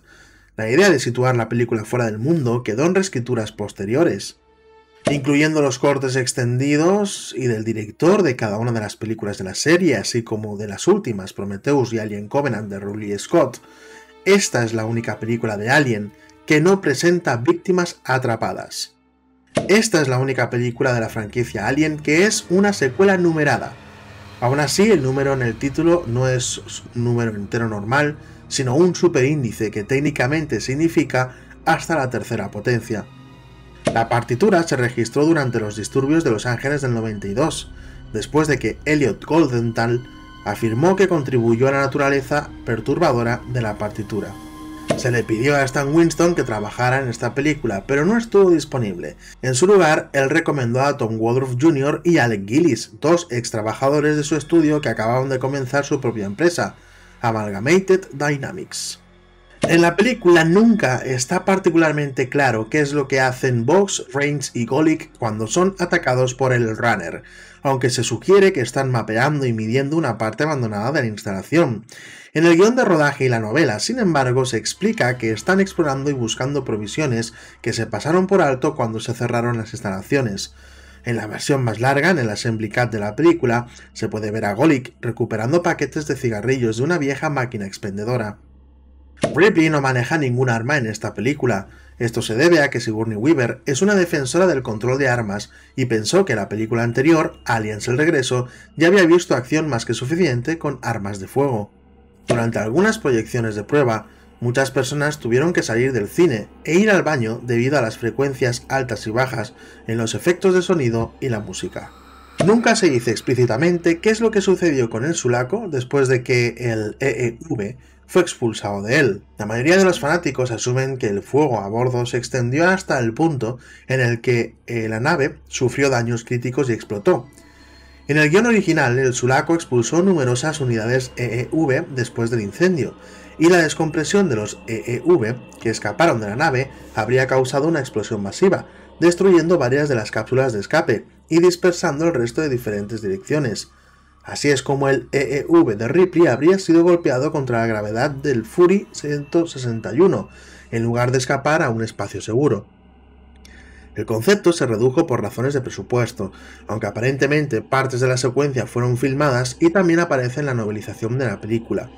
La idea de situar la película fuera del mundo quedó en reescrituras posteriores, incluyendo los cortes extendidos y del director de cada una de las películas de la serie, así como de las últimas, Prometheus y Alien Covenant de Ridley Scott. Esta es la única película de Alien que no presenta víctimas atrapadas. Esta es la única película de la franquicia Alien que es una secuela numerada. Aún así, el número en el título no es un número entero normal, sino un superíndice que técnicamente significa hasta la tercera potencia. La partitura se registró durante los disturbios de Los Ángeles del 92, después de que Elliot Goldenthal afirmó que contribuyó a la naturaleza perturbadora de la partitura. Se le pidió a Stan Winston que trabajara en esta película, pero no estuvo disponible. En su lugar, él recomendó a Tom Woodruff Jr. y Alec Gillis, dos ex trabajadores de su estudio que acababan de comenzar su propia empresa, Amalgamated Dynamics. En la película nunca está particularmente claro qué es lo que hacen Vox, Reigns y Golic cuando son atacados por el Runner, aunque se sugiere que están mapeando y midiendo una parte abandonada de la instalación. En el guión de rodaje y la novela, sin embargo, se explica que están explorando y buscando provisiones que se pasaron por alto cuando se cerraron las instalaciones. En la versión más larga, en el assembly cut de la película, se puede ver a Golic recuperando paquetes de cigarrillos de una vieja máquina expendedora. Ripley no maneja ningún arma en esta película, esto se debe a que Sigourney Weaver es una defensora del control de armas y pensó que la película anterior, Aliens el Regreso, ya había visto acción más que suficiente con armas de fuego. Durante algunas proyecciones de prueba, muchas personas tuvieron que salir del cine e ir al baño debido a las frecuencias altas y bajas en los efectos de sonido y la música. Nunca se dice explícitamente qué es lo que sucedió con el Sulaco después de que el EEV fue expulsado de él. La mayoría de los fanáticos asumen que el fuego a bordo se extendió hasta el punto en el que eh, la nave sufrió daños críticos y explotó. En el guión original, el Sulaco expulsó numerosas unidades EEV después del incendio, y la descompresión de los EEV que escaparon de la nave habría causado una explosión masiva, destruyendo varias de las cápsulas de escape y dispersando el resto de diferentes direcciones. Así es como el EEV de Ripley habría sido golpeado contra la gravedad del Fury 161, en lugar de escapar a un espacio seguro. El concepto se redujo por razones de presupuesto, aunque aparentemente partes de la secuencia fueron filmadas y también aparece en la novelización de la película.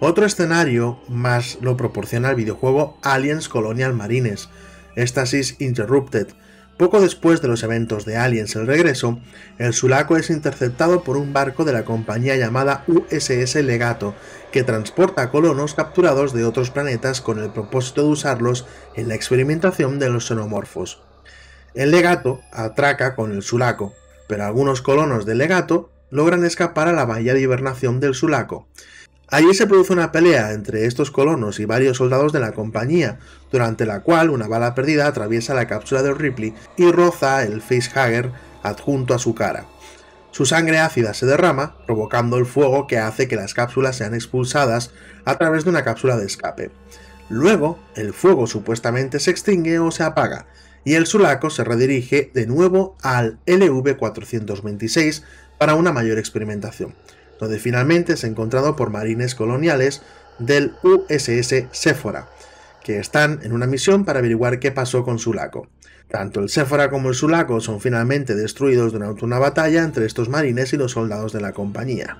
Otro escenario más lo proporciona el videojuego Aliens Colonial Marines, Estasis Interrupted, poco después de los eventos de Aliens el regreso, el Sulaco es interceptado por un barco de la compañía llamada USS Legato, que transporta colonos capturados de otros planetas con el propósito de usarlos en la experimentación de los xenomorfos. El Legato atraca con el Sulaco, pero algunos colonos del Legato logran escapar a la bahía de hibernación del Sulaco, Allí se produce una pelea entre estos colonos y varios soldados de la compañía, durante la cual una bala perdida atraviesa la cápsula de Ripley y roza el facehugger adjunto a su cara. Su sangre ácida se derrama, provocando el fuego que hace que las cápsulas sean expulsadas a través de una cápsula de escape. Luego, el fuego supuestamente se extingue o se apaga, y el sulaco se redirige de nuevo al LV-426 para una mayor experimentación donde finalmente es encontrado por marines coloniales del USS Sephora, que están en una misión para averiguar qué pasó con Sulaco. Tanto el Sephora como el Sulaco son finalmente destruidos durante una batalla entre estos marines y los soldados de la compañía.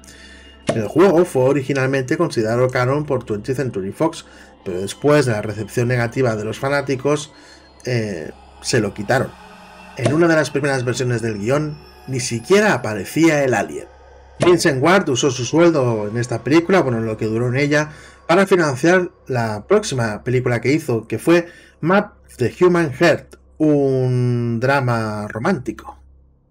El juego fue originalmente considerado canon por 20th Century Fox, pero después de la recepción negativa de los fanáticos, eh, se lo quitaron. En una de las primeras versiones del guión, ni siquiera aparecía el alien. Vincent Ward usó su sueldo en esta película, bueno, lo que duró en ella, para financiar la próxima película que hizo, que fue Map the Human Heart, un drama romántico.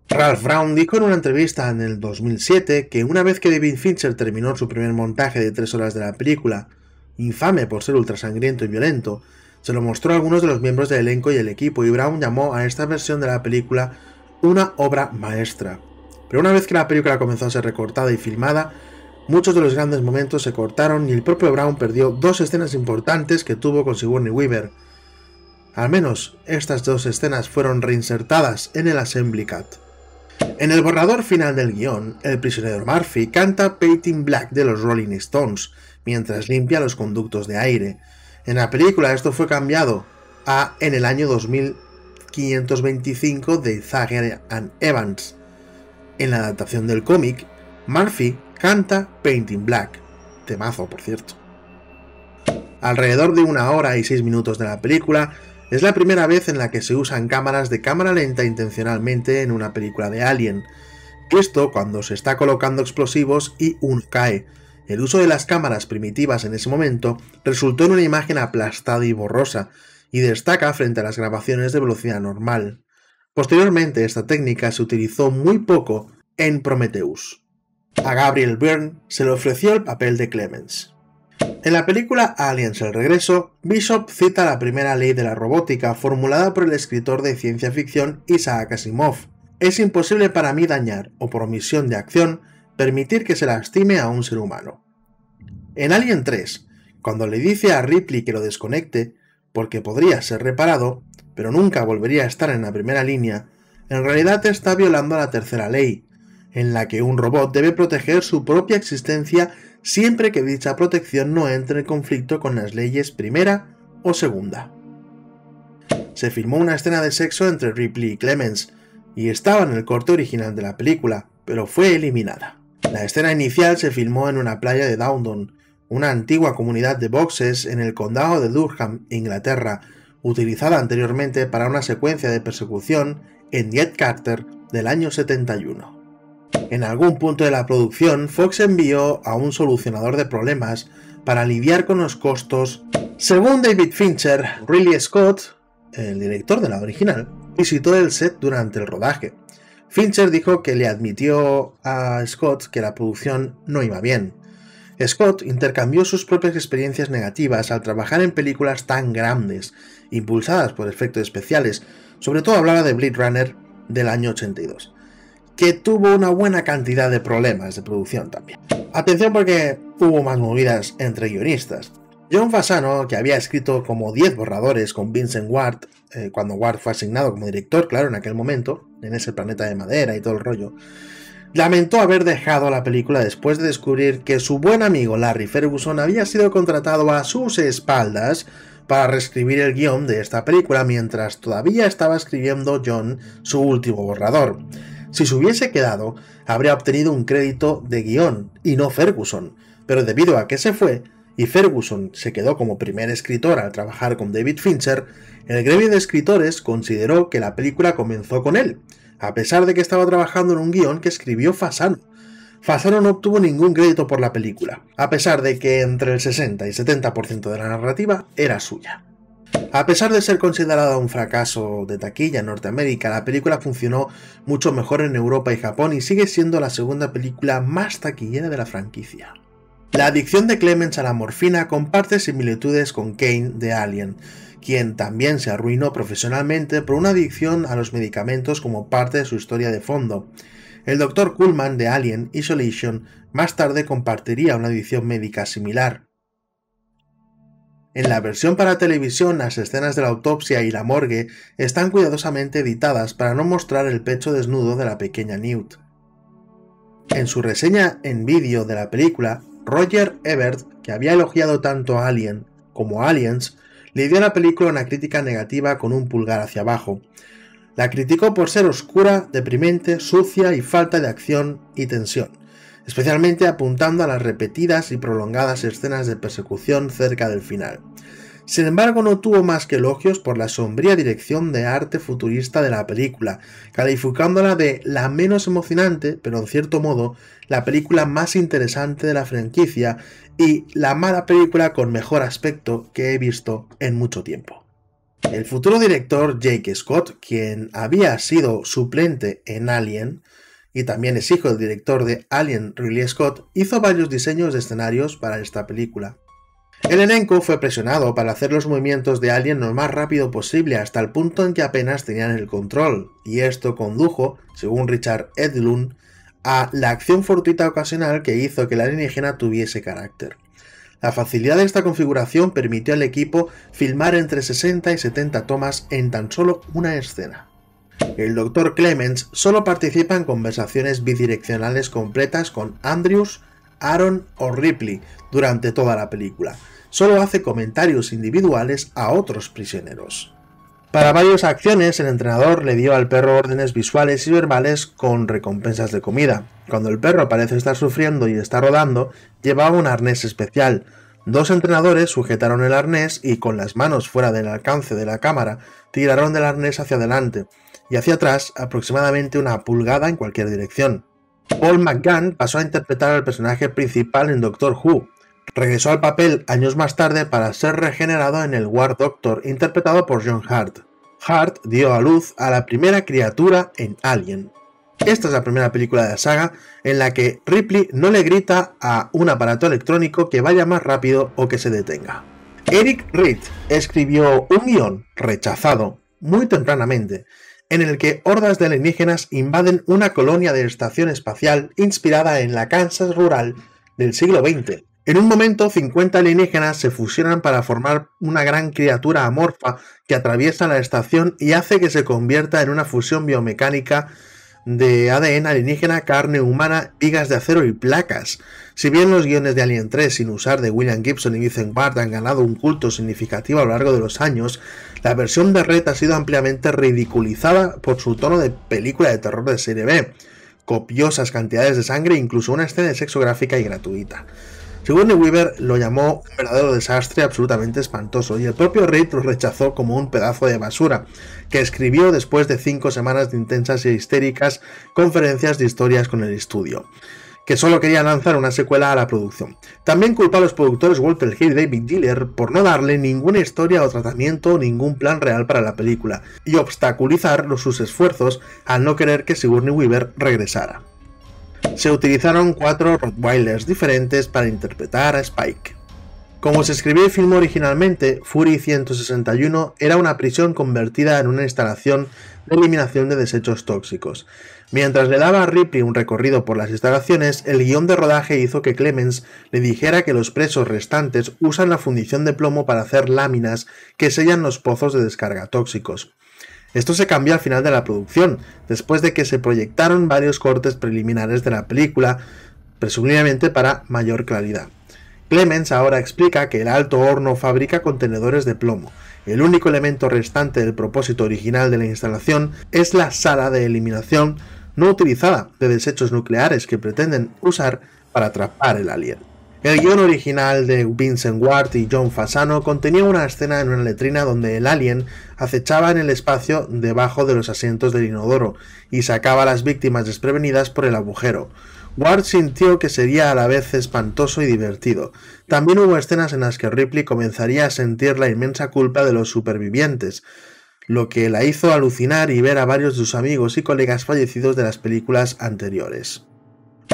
Ralph Brown dijo en una entrevista en el 2007 que una vez que David Fincher terminó su primer montaje de tres horas de la película, infame por ser ultrasangriento y violento, se lo mostró a algunos de los miembros del elenco y el equipo y Brown llamó a esta versión de la película una obra maestra. Pero una vez que la película comenzó a ser recortada y filmada, muchos de los grandes momentos se cortaron y el propio Brown perdió dos escenas importantes que tuvo con Sigourney Weaver. Al menos estas dos escenas fueron reinsertadas en el Assembly Cut. En el borrador final del guión, el prisionero Murphy canta Painting Black de los Rolling Stones mientras limpia los conductos de aire. En la película esto fue cambiado a En el año 2525 de Zagger and Evans, en la adaptación del cómic, Murphy canta Painting Black, temazo por cierto. Alrededor de una hora y seis minutos de la película, es la primera vez en la que se usan cámaras de cámara lenta intencionalmente en una película de Alien. Esto cuando se está colocando explosivos y un cae. El uso de las cámaras primitivas en ese momento resultó en una imagen aplastada y borrosa, y destaca frente a las grabaciones de velocidad normal. Posteriormente, esta técnica se utilizó muy poco en Prometheus. A Gabriel Byrne se le ofreció el papel de Clemens. En la película Aliens el regreso, Bishop cita la primera ley de la robótica formulada por el escritor de ciencia ficción Isaac Asimov. Es imposible para mí dañar, o por omisión de acción, permitir que se lastime a un ser humano. En Alien 3, cuando le dice a Ripley que lo desconecte, porque podría ser reparado, pero nunca volvería a estar en la primera línea, en realidad está violando la tercera ley, en la que un robot debe proteger su propia existencia siempre que dicha protección no entre en conflicto con las leyes primera o segunda. Se filmó una escena de sexo entre Ripley y Clemens, y estaba en el corte original de la película, pero fue eliminada. La escena inicial se filmó en una playa de Downdon, una antigua comunidad de boxes en el condado de Durham, Inglaterra, utilizada anteriormente para una secuencia de persecución en Jet Carter del año 71. En algún punto de la producción, Fox envió a un solucionador de problemas para lidiar con los costos. Según David Fincher, Ridley Scott, el director de la original, visitó el set durante el rodaje. Fincher dijo que le admitió a Scott que la producción no iba bien. Scott intercambió sus propias experiencias negativas al trabajar en películas tan grandes impulsadas por efectos especiales, sobre todo hablaba de Blade Runner del año 82, que tuvo una buena cantidad de problemas de producción también. Atención porque hubo más movidas entre guionistas. John Fasano, que había escrito como 10 borradores con Vincent Ward, eh, cuando Ward fue asignado como director, claro, en aquel momento, en ese planeta de madera y todo el rollo, lamentó haber dejado la película después de descubrir que su buen amigo Larry Ferguson había sido contratado a sus espaldas para reescribir el guión de esta película mientras todavía estaba escribiendo John su último borrador. Si se hubiese quedado, habría obtenido un crédito de guión y no Ferguson, pero debido a que se fue y Ferguson se quedó como primer escritor al trabajar con David Fincher, el gremio de escritores consideró que la película comenzó con él, a pesar de que estaba trabajando en un guión que escribió Fasano Fasano no obtuvo ningún crédito por la película, a pesar de que entre el 60 y 70% de la narrativa era suya. A pesar de ser considerada un fracaso de taquilla en Norteamérica, la película funcionó mucho mejor en Europa y Japón y sigue siendo la segunda película más taquillera de la franquicia. La adicción de Clemens a la morfina comparte similitudes con Kane de Alien, quien también se arruinó profesionalmente por una adicción a los medicamentos como parte de su historia de fondo, el Dr. Kuhlman de Alien Isolation más tarde compartiría una edición médica similar. En la versión para televisión, las escenas de la autopsia y la morgue están cuidadosamente editadas para no mostrar el pecho desnudo de la pequeña Newt. En su reseña en vídeo de la película, Roger Ebert, que había elogiado tanto a Alien como a Aliens, le dio a la película una crítica negativa con un pulgar hacia abajo, la criticó por ser oscura, deprimente, sucia y falta de acción y tensión, especialmente apuntando a las repetidas y prolongadas escenas de persecución cerca del final. Sin embargo, no tuvo más que elogios por la sombría dirección de arte futurista de la película, calificándola de la menos emocionante, pero en cierto modo, la película más interesante de la franquicia y la mala película con mejor aspecto que he visto en mucho tiempo. El futuro director Jake Scott, quien había sido suplente en Alien y también es hijo del director de Alien Ridley Scott, hizo varios diseños de escenarios para esta película. El elenco fue presionado para hacer los movimientos de Alien lo más rápido posible hasta el punto en que apenas tenían el control, y esto condujo, según Richard Edlund, a la acción fortuita ocasional que hizo que la alienígena tuviese carácter. La facilidad de esta configuración permitió al equipo filmar entre 60 y 70 tomas en tan solo una escena. El Dr. Clemens solo participa en conversaciones bidireccionales completas con Andrews, Aaron o Ripley durante toda la película. Solo hace comentarios individuales a otros prisioneros. Para varias acciones, el entrenador le dio al perro órdenes visuales y verbales con recompensas de comida. Cuando el perro parece estar sufriendo y está rodando, llevaba un arnés especial. Dos entrenadores sujetaron el arnés y con las manos fuera del alcance de la cámara, tiraron del arnés hacia adelante y hacia atrás aproximadamente una pulgada en cualquier dirección. Paul McGann pasó a interpretar al personaje principal en Doctor Who, Regresó al papel años más tarde para ser regenerado en el War Doctor, interpretado por John Hart. Hart dio a luz a la primera criatura en Alien. Esta es la primera película de la saga en la que Ripley no le grita a un aparato electrónico que vaya más rápido o que se detenga. Eric Reed escribió un guión rechazado muy tempranamente, en el que hordas de alienígenas invaden una colonia de estación espacial inspirada en la Kansas rural del siglo XX, en un momento, 50 alienígenas se fusionan para formar una gran criatura amorfa que atraviesa la estación y hace que se convierta en una fusión biomecánica de ADN alienígena, carne humana, vigas de acero y placas. Si bien los guiones de Alien 3, sin usar de William Gibson y Vincent Bart, han ganado un culto significativo a lo largo de los años, la versión de Red ha sido ampliamente ridiculizada por su tono de película de terror de serie B, copiosas cantidades de sangre e incluso una escena de sexo gráfica y gratuita. Sigourney Weaver lo llamó un verdadero desastre absolutamente espantoso y el propio Reid lo rechazó como un pedazo de basura, que escribió después de cinco semanas de intensas y histéricas conferencias de historias con el estudio que solo quería lanzar una secuela a la producción. También culpa a los productores Walter Hill y David Diller por no darle ninguna historia o tratamiento o ningún plan real para la película, y obstaculizar sus esfuerzos al no querer que Sigourney Weaver regresara se utilizaron cuatro Rottweilers diferentes para interpretar a Spike. Como se escribió el film originalmente, Fury 161 era una prisión convertida en una instalación de eliminación de desechos tóxicos. Mientras le daba a Ripley un recorrido por las instalaciones, el guión de rodaje hizo que Clemens le dijera que los presos restantes usan la fundición de plomo para hacer láminas que sellan los pozos de descarga tóxicos. Esto se cambió al final de la producción, después de que se proyectaron varios cortes preliminares de la película, presumiblemente para mayor claridad. Clemens ahora explica que el alto horno fabrica contenedores de plomo. El único elemento restante del propósito original de la instalación es la sala de eliminación no utilizada de desechos nucleares que pretenden usar para atrapar el alien. El guión original de Vincent Ward y John Fasano contenía una escena en una letrina donde el alien acechaba en el espacio debajo de los asientos del inodoro y sacaba a las víctimas desprevenidas por el agujero. Ward sintió que sería a la vez espantoso y divertido. También hubo escenas en las que Ripley comenzaría a sentir la inmensa culpa de los supervivientes, lo que la hizo alucinar y ver a varios de sus amigos y colegas fallecidos de las películas anteriores.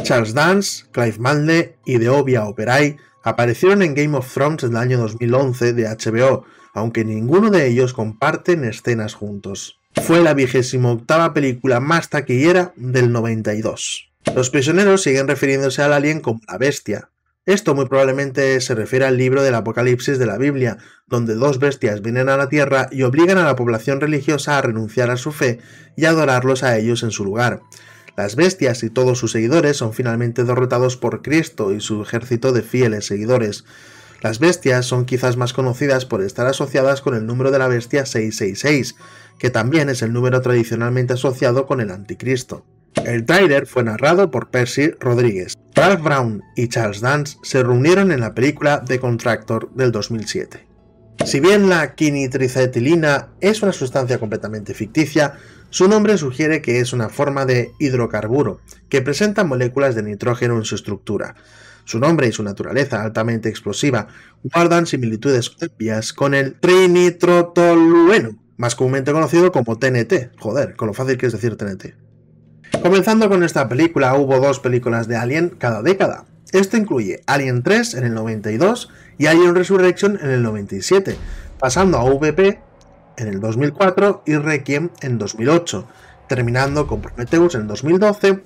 Charles Dance, Clive Manley y The Obvia Operai aparecieron en Game of Thrones en el año 2011 de HBO, aunque ninguno de ellos comparten escenas juntos. Fue la vigésimo octava película más taquillera del 92. Los prisioneros siguen refiriéndose al alien como la bestia. Esto muy probablemente se refiere al libro del Apocalipsis de la Biblia, donde dos bestias vienen a la Tierra y obligan a la población religiosa a renunciar a su fe y adorarlos a ellos en su lugar. Las bestias y todos sus seguidores son finalmente derrotados por Cristo y su ejército de fieles seguidores. Las bestias son quizás más conocidas por estar asociadas con el número de la bestia 666, que también es el número tradicionalmente asociado con el anticristo. El trailer fue narrado por Percy Rodríguez. Ralph Brown y Charles Dance se reunieron en la película The Contractor del 2007. Si bien la quinitricetilina es una sustancia completamente ficticia, su nombre sugiere que es una forma de hidrocarburo, que presenta moléculas de nitrógeno en su estructura. Su nombre y su naturaleza altamente explosiva guardan similitudes obvias con el trinitrotolueno, más comúnmente conocido como TNT. Joder, con lo fácil que es decir TNT. Comenzando con esta película, hubo dos películas de Alien cada década. Esto incluye Alien 3 en el 92 y Alien Resurrection en el 97, pasando a VP en el 2004 y Requiem en 2008, terminando con Prometheus en 2012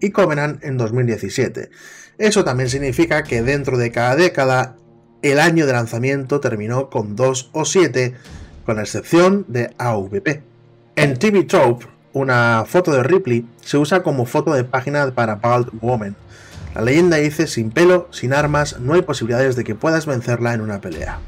y Covenant en 2017. Eso también significa que dentro de cada década el año de lanzamiento terminó con 2 o 7, con la excepción de AVP. En TV Trope, una foto de Ripley se usa como foto de página para Bald Woman. La leyenda dice, sin pelo, sin armas, no hay posibilidades de que puedas vencerla en una pelea.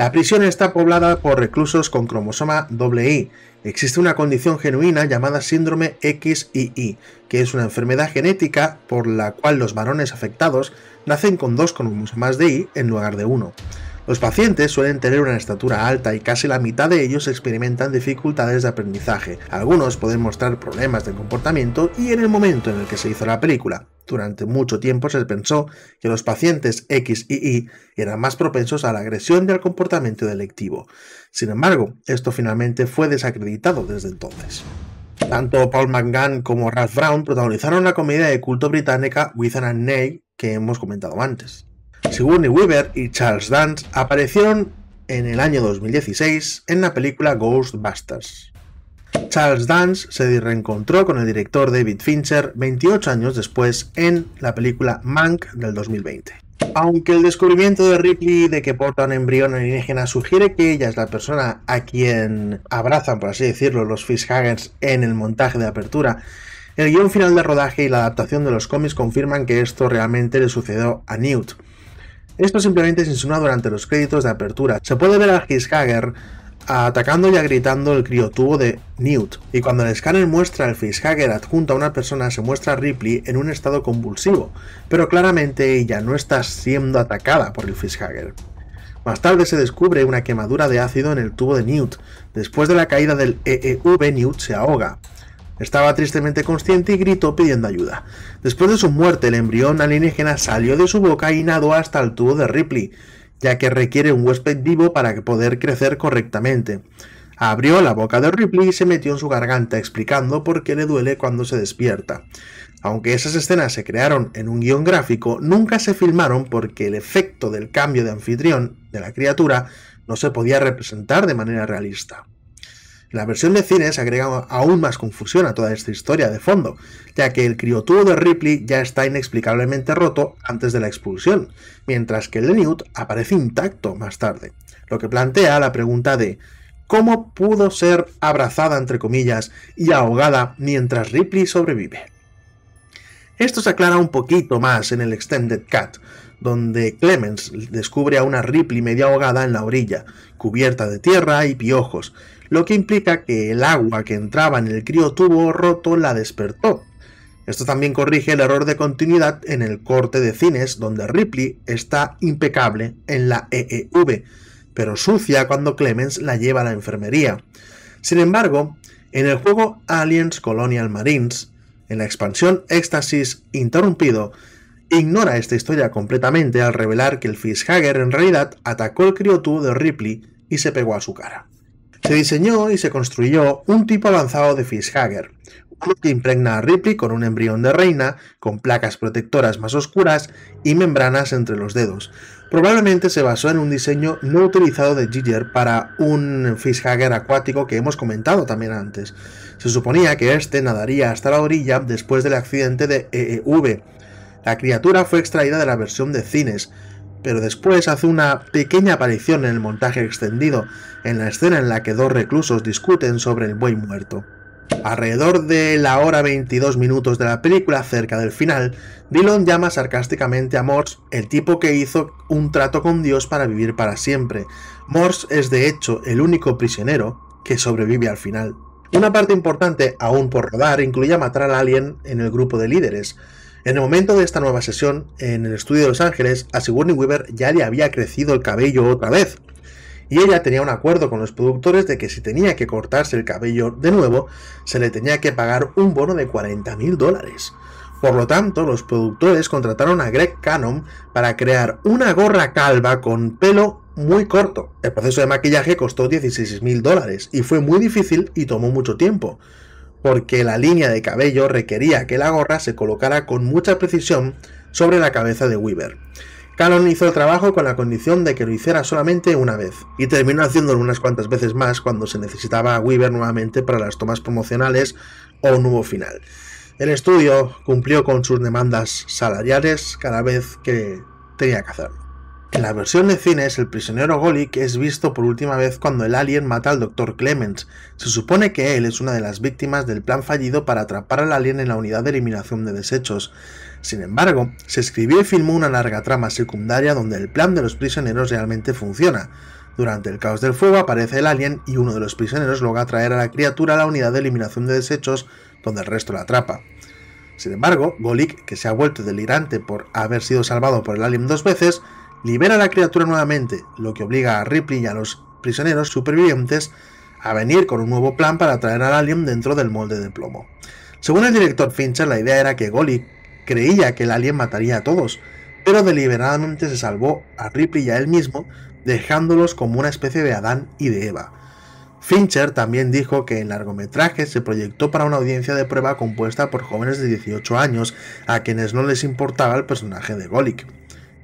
La prisión está poblada por reclusos con cromosoma II. Existe una condición genuina llamada síndrome XII, que es una enfermedad genética por la cual los varones afectados nacen con dos cromosomas de i en lugar de uno. Los pacientes suelen tener una estatura alta y casi la mitad de ellos experimentan dificultades de aprendizaje. Algunos pueden mostrar problemas de comportamiento y en el momento en el que se hizo la película, durante mucho tiempo se pensó que los pacientes X y Y eran más propensos a la agresión y al comportamiento delictivo. Sin embargo, esto finalmente fue desacreditado desde entonces. Tanto Paul McGann como Ralph Brown protagonizaron la comedia de culto británica With an Nay que hemos comentado antes. Sigourney Weaver y Charles Dance aparecieron en el año 2016 en la película Ghostbusters. Charles Dance se reencontró con el director David Fincher 28 años después en la película Mank del 2020. Aunque el descubrimiento de Ripley de que porta un embrión alienígena sugiere que ella es la persona a quien abrazan, por así decirlo, los Fishhagens en el montaje de apertura, el guión final de rodaje y la adaptación de los cómics confirman que esto realmente le sucedió a Newt, esto simplemente se insinúa durante los créditos de apertura. Se puede ver a Hagger atacando y agritando el criotubo de Newt, y cuando el escáner muestra al Fishhager adjunto a una persona se muestra a Ripley en un estado convulsivo, pero claramente ella no está siendo atacada por el Fishhager. Más tarde se descubre una quemadura de ácido en el tubo de Newt. Después de la caída del EEV, Newt se ahoga. Estaba tristemente consciente y gritó pidiendo ayuda. Después de su muerte, el embrión alienígena salió de su boca y nadó hasta el tubo de Ripley, ya que requiere un huésped vivo para poder crecer correctamente. Abrió la boca de Ripley y se metió en su garganta, explicando por qué le duele cuando se despierta. Aunque esas escenas se crearon en un guión gráfico, nunca se filmaron porque el efecto del cambio de anfitrión de la criatura no se podía representar de manera realista. La versión de cines agrega aún más confusión a toda esta historia de fondo, ya que el criotubo de Ripley ya está inexplicablemente roto antes de la expulsión, mientras que el de Newt aparece intacto más tarde, lo que plantea la pregunta de ¿cómo pudo ser abrazada entre comillas y ahogada mientras Ripley sobrevive? Esto se aclara un poquito más en el Extended Cut, donde Clemens descubre a una Ripley medio ahogada en la orilla, cubierta de tierra y piojos, lo que implica que el agua que entraba en el criotubo roto la despertó. Esto también corrige el error de continuidad en el corte de cines, donde Ripley está impecable en la EEV, pero sucia cuando Clemens la lleva a la enfermería. Sin embargo, en el juego Aliens Colonial Marines, en la expansión Éxtasis Interrumpido, ignora esta historia completamente al revelar que el Fishhager en realidad atacó el criotú de Ripley y se pegó a su cara. Se diseñó y se construyó un tipo avanzado de Fishhager, uno que impregna a Ripley con un embrión de reina, con placas protectoras más oscuras y membranas entre los dedos. Probablemente se basó en un diseño no utilizado de Giger para un Fishhager acuático que hemos comentado también antes. Se suponía que este nadaría hasta la orilla después del accidente de EEV, la criatura fue extraída de la versión de cines, pero después hace una pequeña aparición en el montaje extendido, en la escena en la que dos reclusos discuten sobre el buey muerto. Alrededor de la hora 22 minutos de la película, cerca del final, Dillon llama sarcásticamente a Morse el tipo que hizo un trato con Dios para vivir para siempre. Morse es de hecho el único prisionero que sobrevive al final. Una parte importante, aún por rodar, incluye matar al alien en el grupo de líderes, en el momento de esta nueva sesión, en el estudio de Los Ángeles, a Sigourney Weaver ya le había crecido el cabello otra vez, y ella tenía un acuerdo con los productores de que si tenía que cortarse el cabello de nuevo, se le tenía que pagar un bono de 40 mil dólares. Por lo tanto, los productores contrataron a Greg Cannon para crear una gorra calva con pelo muy corto. El proceso de maquillaje costó 16 mil dólares y fue muy difícil y tomó mucho tiempo porque la línea de cabello requería que la gorra se colocara con mucha precisión sobre la cabeza de Weaver. Calon hizo el trabajo con la condición de que lo hiciera solamente una vez, y terminó haciéndolo unas cuantas veces más cuando se necesitaba a Weaver nuevamente para las tomas promocionales o un nuevo final. El estudio cumplió con sus demandas salariales cada vez que tenía que hacerlo. En la versión de cines, el prisionero Golic es visto por última vez cuando el alien mata al Dr. Clements. Se supone que él es una de las víctimas del plan fallido para atrapar al alien en la unidad de eliminación de desechos. Sin embargo, se escribió y filmó una larga trama secundaria donde el plan de los prisioneros realmente funciona. Durante el caos del fuego aparece el alien y uno de los prisioneros logra traer a la criatura a la unidad de eliminación de desechos donde el resto la atrapa. Sin embargo, Golic, que se ha vuelto delirante por haber sido salvado por el alien dos veces, libera a la criatura nuevamente, lo que obliga a Ripley y a los prisioneros supervivientes a venir con un nuevo plan para traer al alien dentro del molde de plomo. Según el director Fincher, la idea era que Golic creía que el alien mataría a todos, pero deliberadamente se salvó a Ripley y a él mismo, dejándolos como una especie de Adán y de Eva. Fincher también dijo que el largometraje se proyectó para una audiencia de prueba compuesta por jóvenes de 18 años, a quienes no les importaba el personaje de Golic.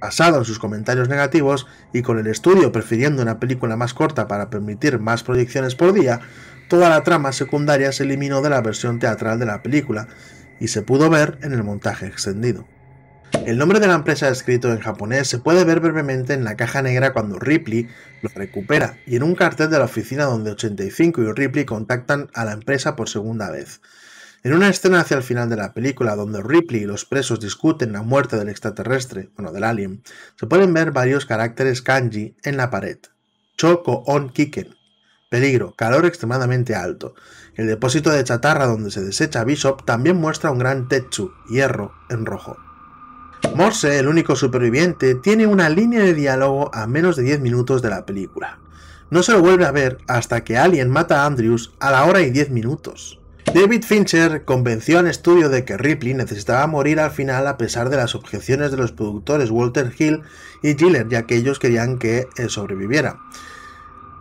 Basado en sus comentarios negativos y con el estudio prefiriendo una película más corta para permitir más proyecciones por día, toda la trama secundaria se eliminó de la versión teatral de la película y se pudo ver en el montaje extendido. El nombre de la empresa escrito en japonés se puede ver brevemente en la caja negra cuando Ripley lo recupera y en un cartel de la oficina donde 85 y Ripley contactan a la empresa por segunda vez. En una escena hacia el final de la película, donde Ripley y los presos discuten la muerte del extraterrestre, bueno, del alien, se pueden ver varios caracteres kanji en la pared. Choco on Kiken. Peligro, calor extremadamente alto. El depósito de chatarra donde se desecha Bishop también muestra un gran tetsu, hierro, en rojo. Morse, el único superviviente, tiene una línea de diálogo a menos de 10 minutos de la película. No se lo vuelve a ver hasta que Alien mata a Andrews a la hora y 10 minutos. David Fincher convenció al estudio de que Ripley necesitaba morir al final a pesar de las objeciones de los productores Walter Hill y Giller, ya que ellos querían que eh, sobreviviera.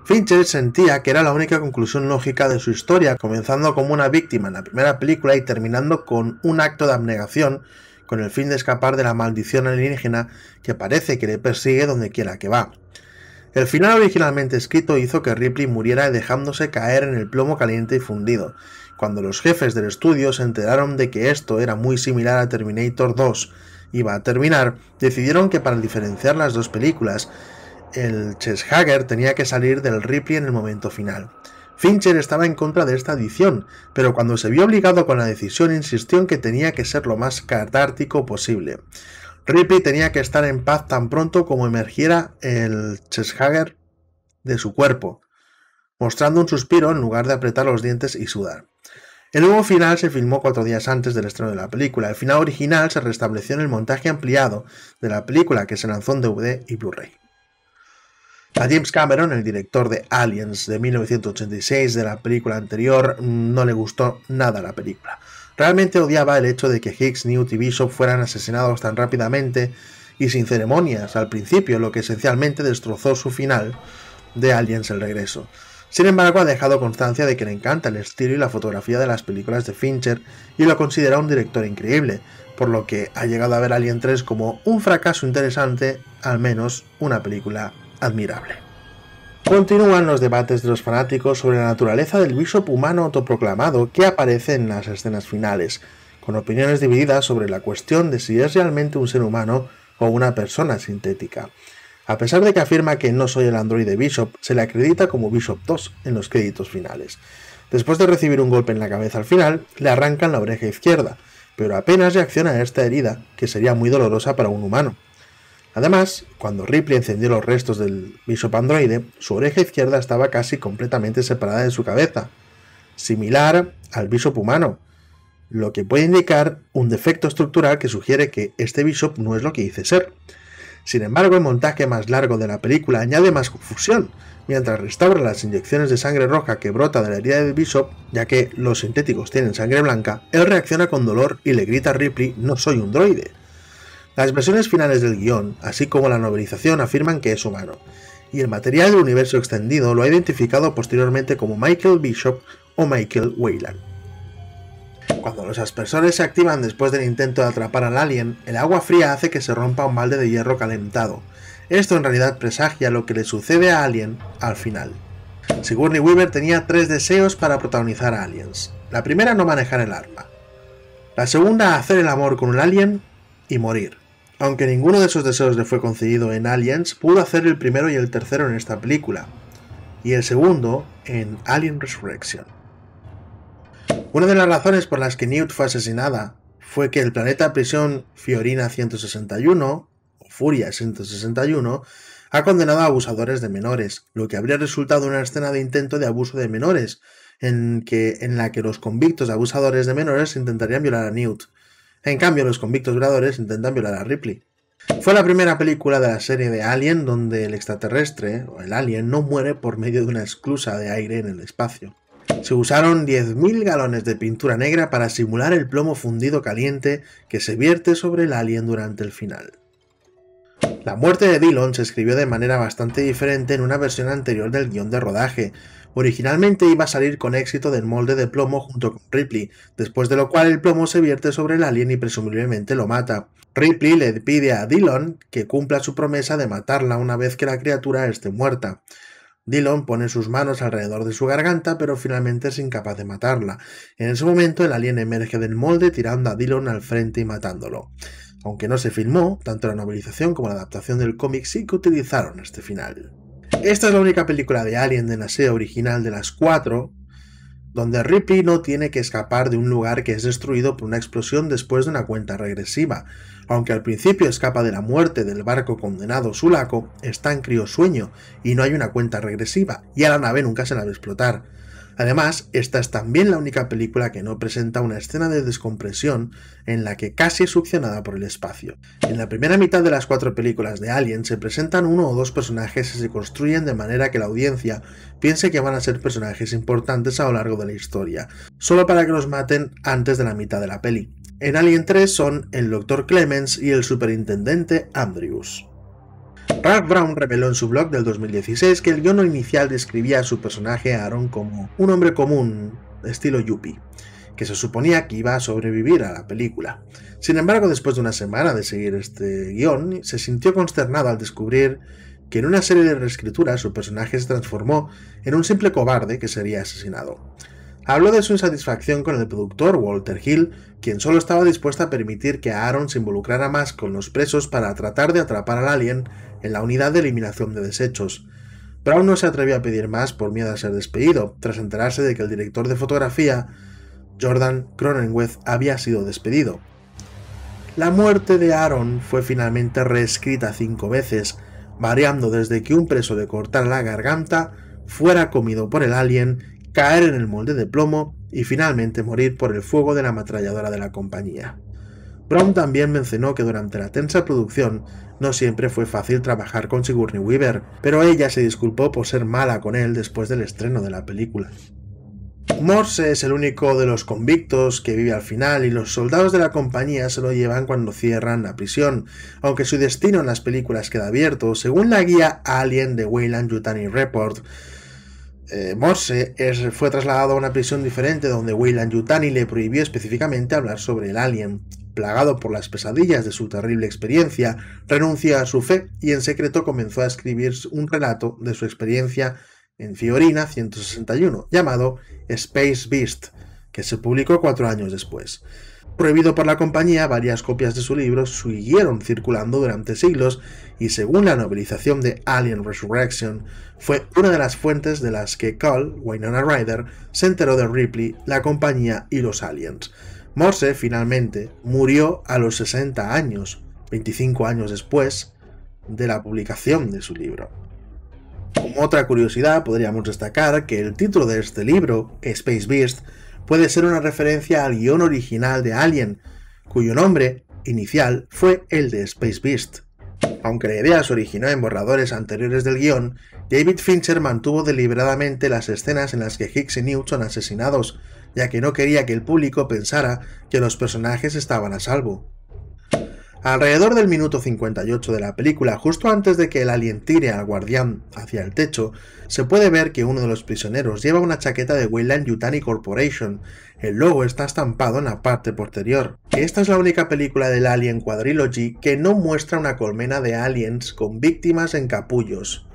Fincher sentía que era la única conclusión lógica de su historia, comenzando como una víctima en la primera película y terminando con un acto de abnegación con el fin de escapar de la maldición alienígena que parece que le persigue donde quiera que va. El final originalmente escrito hizo que Ripley muriera dejándose caer en el plomo caliente y fundido, cuando los jefes del estudio se enteraron de que esto era muy similar a Terminator 2 iba a terminar, decidieron que para diferenciar las dos películas, el Hager tenía que salir del Ripley en el momento final. Fincher estaba en contra de esta adición, pero cuando se vio obligado con la decisión insistió en que tenía que ser lo más catártico posible. Ripley tenía que estar en paz tan pronto como emergiera el Hager de su cuerpo mostrando un suspiro en lugar de apretar los dientes y sudar. El nuevo final se filmó cuatro días antes del estreno de la película. El final original se restableció en el montaje ampliado de la película que se lanzó en DVD y Blu-ray. A James Cameron, el director de Aliens de 1986 de la película anterior, no le gustó nada la película. Realmente odiaba el hecho de que Hicks, Newt y Bishop fueran asesinados tan rápidamente y sin ceremonias al principio, lo que esencialmente destrozó su final de Aliens el regreso. Sin embargo, ha dejado constancia de que le encanta el estilo y la fotografía de las películas de Fincher y lo considera un director increíble, por lo que ha llegado a ver Alien 3 como un fracaso interesante, al menos una película admirable. Continúan los debates de los fanáticos sobre la naturaleza del bishop humano autoproclamado que aparece en las escenas finales, con opiniones divididas sobre la cuestión de si es realmente un ser humano o una persona sintética. A pesar de que afirma que no soy el androide Bishop, se le acredita como Bishop 2 en los créditos finales. Después de recibir un golpe en la cabeza al final, le arrancan la oreja izquierda, pero apenas reacciona a esta herida, que sería muy dolorosa para un humano. Además, cuando Ripley encendió los restos del Bishop androide, su oreja izquierda estaba casi completamente separada de su cabeza, similar al Bishop humano, lo que puede indicar un defecto estructural que sugiere que este Bishop no es lo que dice ser. Sin embargo, el montaje más largo de la película añade más confusión, mientras restaura las inyecciones de sangre roja que brota de la herida de Bishop, ya que los sintéticos tienen sangre blanca, él reacciona con dolor y le grita a Ripley, no soy un droide. Las versiones finales del guión, así como la novelización, afirman que es humano, y el material del universo extendido lo ha identificado posteriormente como Michael Bishop o Michael Weyland. Cuando los aspersores se activan después del intento de atrapar al alien, el agua fría hace que se rompa un balde de hierro calentado. Esto en realidad presagia lo que le sucede a Alien al final. Sigourney Weaver tenía tres deseos para protagonizar a Aliens. La primera, no manejar el arma. La segunda, hacer el amor con un alien y morir. Aunque ninguno de esos deseos le fue concedido en Aliens, pudo hacer el primero y el tercero en esta película. Y el segundo en Alien Resurrection. Una de las razones por las que Newt fue asesinada fue que el planeta prisión Fiorina 161, o Furia 161, ha condenado a abusadores de menores, lo que habría resultado en una escena de intento de abuso de menores, en, en la que los convictos abusadores de menores intentarían violar a Newt. En cambio, los convictos violadores intentan violar a Ripley. Fue la primera película de la serie de Alien donde el extraterrestre, o el alien, no muere por medio de una esclusa de aire en el espacio. Se usaron 10.000 galones de pintura negra para simular el plomo fundido caliente que se vierte sobre el alien durante el final. La muerte de Dillon se escribió de manera bastante diferente en una versión anterior del guión de rodaje. Originalmente iba a salir con éxito del molde de plomo junto con Ripley, después de lo cual el plomo se vierte sobre el alien y presumiblemente lo mata. Ripley le pide a Dillon que cumpla su promesa de matarla una vez que la criatura esté muerta. Dillon pone sus manos alrededor de su garganta, pero finalmente es incapaz de matarla. En ese momento, el alien emerge del molde tirando a Dillon al frente y matándolo. Aunque no se filmó, tanto la novelización como la adaptación del cómic sí que utilizaron este final. Esta es la única película de Alien de la serie original de las cuatro, donde Ripley no tiene que escapar de un lugar que es destruido por una explosión después de una cuenta regresiva, aunque al principio escapa de la muerte del barco condenado Sulaco, está en sueño y no hay una cuenta regresiva, y a la nave nunca se la ve explotar. Además, esta es también la única película que no presenta una escena de descompresión en la que casi es succionada por el espacio. En la primera mitad de las cuatro películas de Alien se presentan uno o dos personajes y se construyen de manera que la audiencia piense que van a ser personajes importantes a lo largo de la historia, solo para que los maten antes de la mitad de la peli. En Alien 3 son el Dr. Clemens y el Superintendente Andrews. Ralph Brown reveló en su blog del 2016 que el guion inicial describía a su personaje Aaron como un hombre común, estilo yuppie, que se suponía que iba a sobrevivir a la película. Sin embargo, después de una semana de seguir este guion, se sintió consternado al descubrir que en una serie de reescrituras su personaje se transformó en un simple cobarde que sería asesinado. Habló de su insatisfacción con el productor Walter Hill, quien solo estaba dispuesta a permitir que Aaron se involucrara más con los presos para tratar de atrapar al alien en la unidad de eliminación de desechos. Brown no se atrevió a pedir más por miedo a ser despedido, tras enterarse de que el director de fotografía, Jordan Cronenweth, había sido despedido. La muerte de Aaron fue finalmente reescrita cinco veces, variando desde que un preso de cortar la garganta, fuera comido por el alien caer en el molde de plomo y finalmente morir por el fuego de la ametralladora de la compañía. Brown también mencionó que durante la tensa producción no siempre fue fácil trabajar con Sigourney Weaver, pero ella se disculpó por ser mala con él después del estreno de la película. Morse es el único de los convictos que vive al final y los soldados de la compañía se lo llevan cuando cierran la prisión, aunque su destino en las películas queda abierto, según la guía Alien de Wayland Yutani Report, eh, Morse fue trasladado a una prisión diferente donde William Yutani le prohibió específicamente hablar sobre el alien. Plagado por las pesadillas de su terrible experiencia, renuncia a su fe y en secreto comenzó a escribir un relato de su experiencia en Fiorina 161, llamado Space Beast, que se publicó cuatro años después. Prohibido por la compañía, varias copias de su libro siguieron circulando durante siglos y según la novelización de Alien Resurrection, fue una de las fuentes de las que Carl Wynonna Ryder, se enteró de Ripley, la compañía y los aliens. Morse, finalmente, murió a los 60 años, 25 años después de la publicación de su libro. Como otra curiosidad, podríamos destacar que el título de este libro, Space Beast, puede ser una referencia al guión original de Alien, cuyo nombre inicial fue el de Space Beast. Aunque la idea se originó en borradores anteriores del guión, David Fincher mantuvo deliberadamente las escenas en las que Hicks y Newton son asesinados, ya que no quería que el público pensara que los personajes estaban a salvo. Alrededor del minuto 58 de la película, justo antes de que el alien tire al guardián hacia el techo, se puede ver que uno de los prisioneros lleva una chaqueta de Weyland Yutani Corporation. El logo está estampado en la parte posterior. Esta es la única película del Alien Quadrilogy que no muestra una colmena de aliens con víctimas en capullos.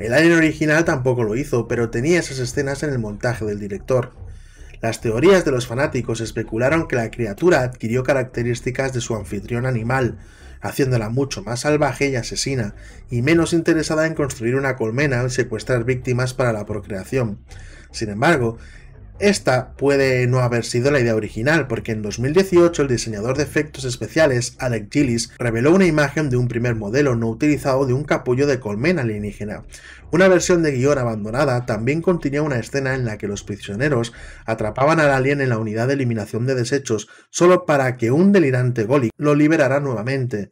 El alien original tampoco lo hizo, pero tenía esas escenas en el montaje del director. Las teorías de los fanáticos especularon que la criatura adquirió características de su anfitrión animal, haciéndola mucho más salvaje y asesina, y menos interesada en construir una colmena o secuestrar víctimas para la procreación. Sin embargo, esta puede no haber sido la idea original, porque en 2018 el diseñador de efectos especiales Alec Gillis reveló una imagen de un primer modelo no utilizado de un capullo de colmena alienígena. Una versión de guión abandonada también contenía una escena en la que los prisioneros atrapaban al alien en la unidad de eliminación de desechos solo para que un delirante Golic lo liberara nuevamente.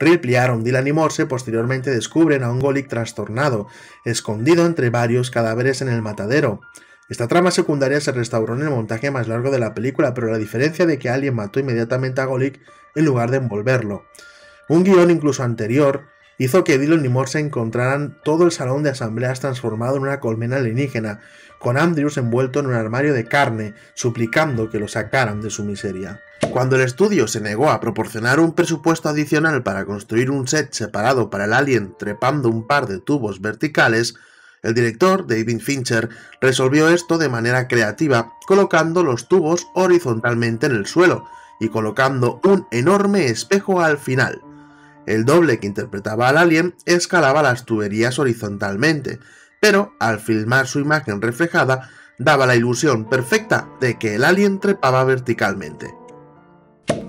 Ripley, Aaron, Dylan y Morse posteriormente descubren a un Golic trastornado, escondido entre varios cadáveres en el matadero. Esta trama secundaria se restauró en el montaje más largo de la película, pero la diferencia de que alguien mató inmediatamente a Golic en lugar de envolverlo. Un guión incluso anterior hizo que Dylan y Morse encontraran todo el salón de asambleas transformado en una colmena alienígena, con Andrews envuelto en un armario de carne, suplicando que lo sacaran de su miseria. Cuando el estudio se negó a proporcionar un presupuesto adicional para construir un set separado para el alien trepando un par de tubos verticales, el director, David Fincher, resolvió esto de manera creativa, colocando los tubos horizontalmente en el suelo y colocando un enorme espejo al final. El doble que interpretaba al alien escalaba las tuberías horizontalmente, pero al filmar su imagen reflejada, daba la ilusión perfecta de que el alien trepaba verticalmente.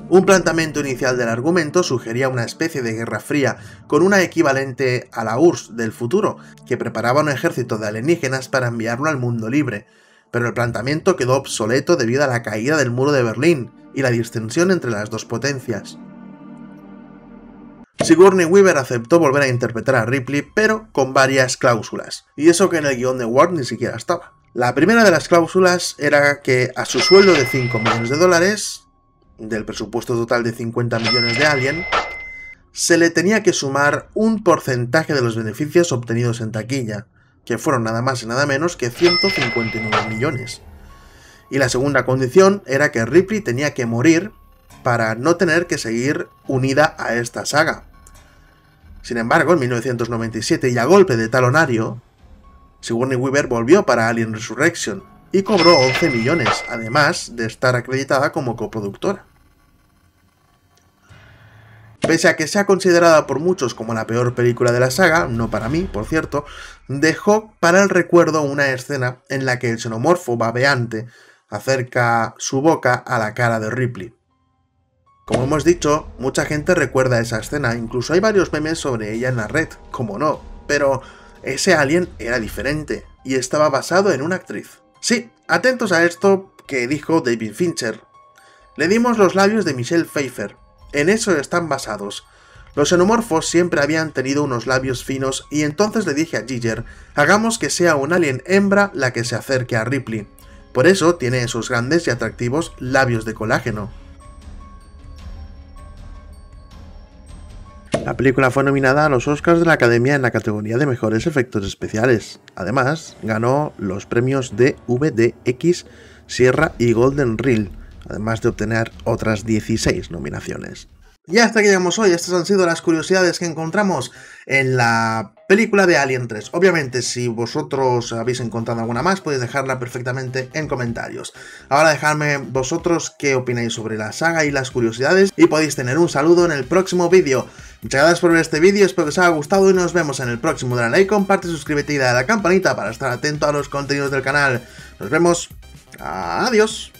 Un planteamiento inicial del argumento sugería una especie de guerra fría, con una equivalente a la URSS del futuro, que preparaba un ejército de alienígenas para enviarlo al mundo libre, pero el planteamiento quedó obsoleto debido a la caída del muro de Berlín y la distensión entre las dos potencias. Sigourney Weaver aceptó volver a interpretar a Ripley, pero con varias cláusulas, y eso que en el guión de Ward ni siquiera estaba. La primera de las cláusulas era que a su sueldo de 5 millones de dólares, del presupuesto total de 50 millones de Alien, se le tenía que sumar un porcentaje de los beneficios obtenidos en taquilla, que fueron nada más y nada menos que 159 millones. Y la segunda condición era que Ripley tenía que morir para no tener que seguir unida a esta saga. Sin embargo, en 1997 y a golpe de talonario, Sigourney Weaver volvió para Alien Resurrection y cobró 11 millones, además de estar acreditada como coproductora. Pese a que sea considerada por muchos como la peor película de la saga, no para mí, por cierto, dejó para el recuerdo una escena en la que el xenomorfo babeante acerca su boca a la cara de Ripley. Como hemos dicho, mucha gente recuerda esa escena, incluso hay varios memes sobre ella en la red, como no, pero ese alien era diferente y estaba basado en una actriz. Sí, atentos a esto que dijo David Fincher. Le dimos los labios de Michelle Pfeiffer, en eso están basados. Los xenomorfos siempre habían tenido unos labios finos y entonces le dije a Giger, hagamos que sea un alien hembra la que se acerque a Ripley. Por eso tiene esos grandes y atractivos labios de colágeno. La película fue nominada a los Oscars de la Academia en la categoría de Mejores Efectos Especiales. Además, ganó los premios de DVDX, Sierra y Golden Reel además de obtener otras 16 nominaciones. Y hasta que llegamos hoy, estas han sido las curiosidades que encontramos en la película de Alien 3. Obviamente, si vosotros habéis encontrado alguna más, podéis dejarla perfectamente en comentarios. Ahora dejadme vosotros qué opináis sobre la saga y las curiosidades y podéis tener un saludo en el próximo vídeo. Muchas gracias por ver este vídeo, espero que os haya gustado y nos vemos en el próximo. Dale like, comparte, suscríbete y dale a la campanita para estar atento a los contenidos del canal. Nos vemos. Adiós.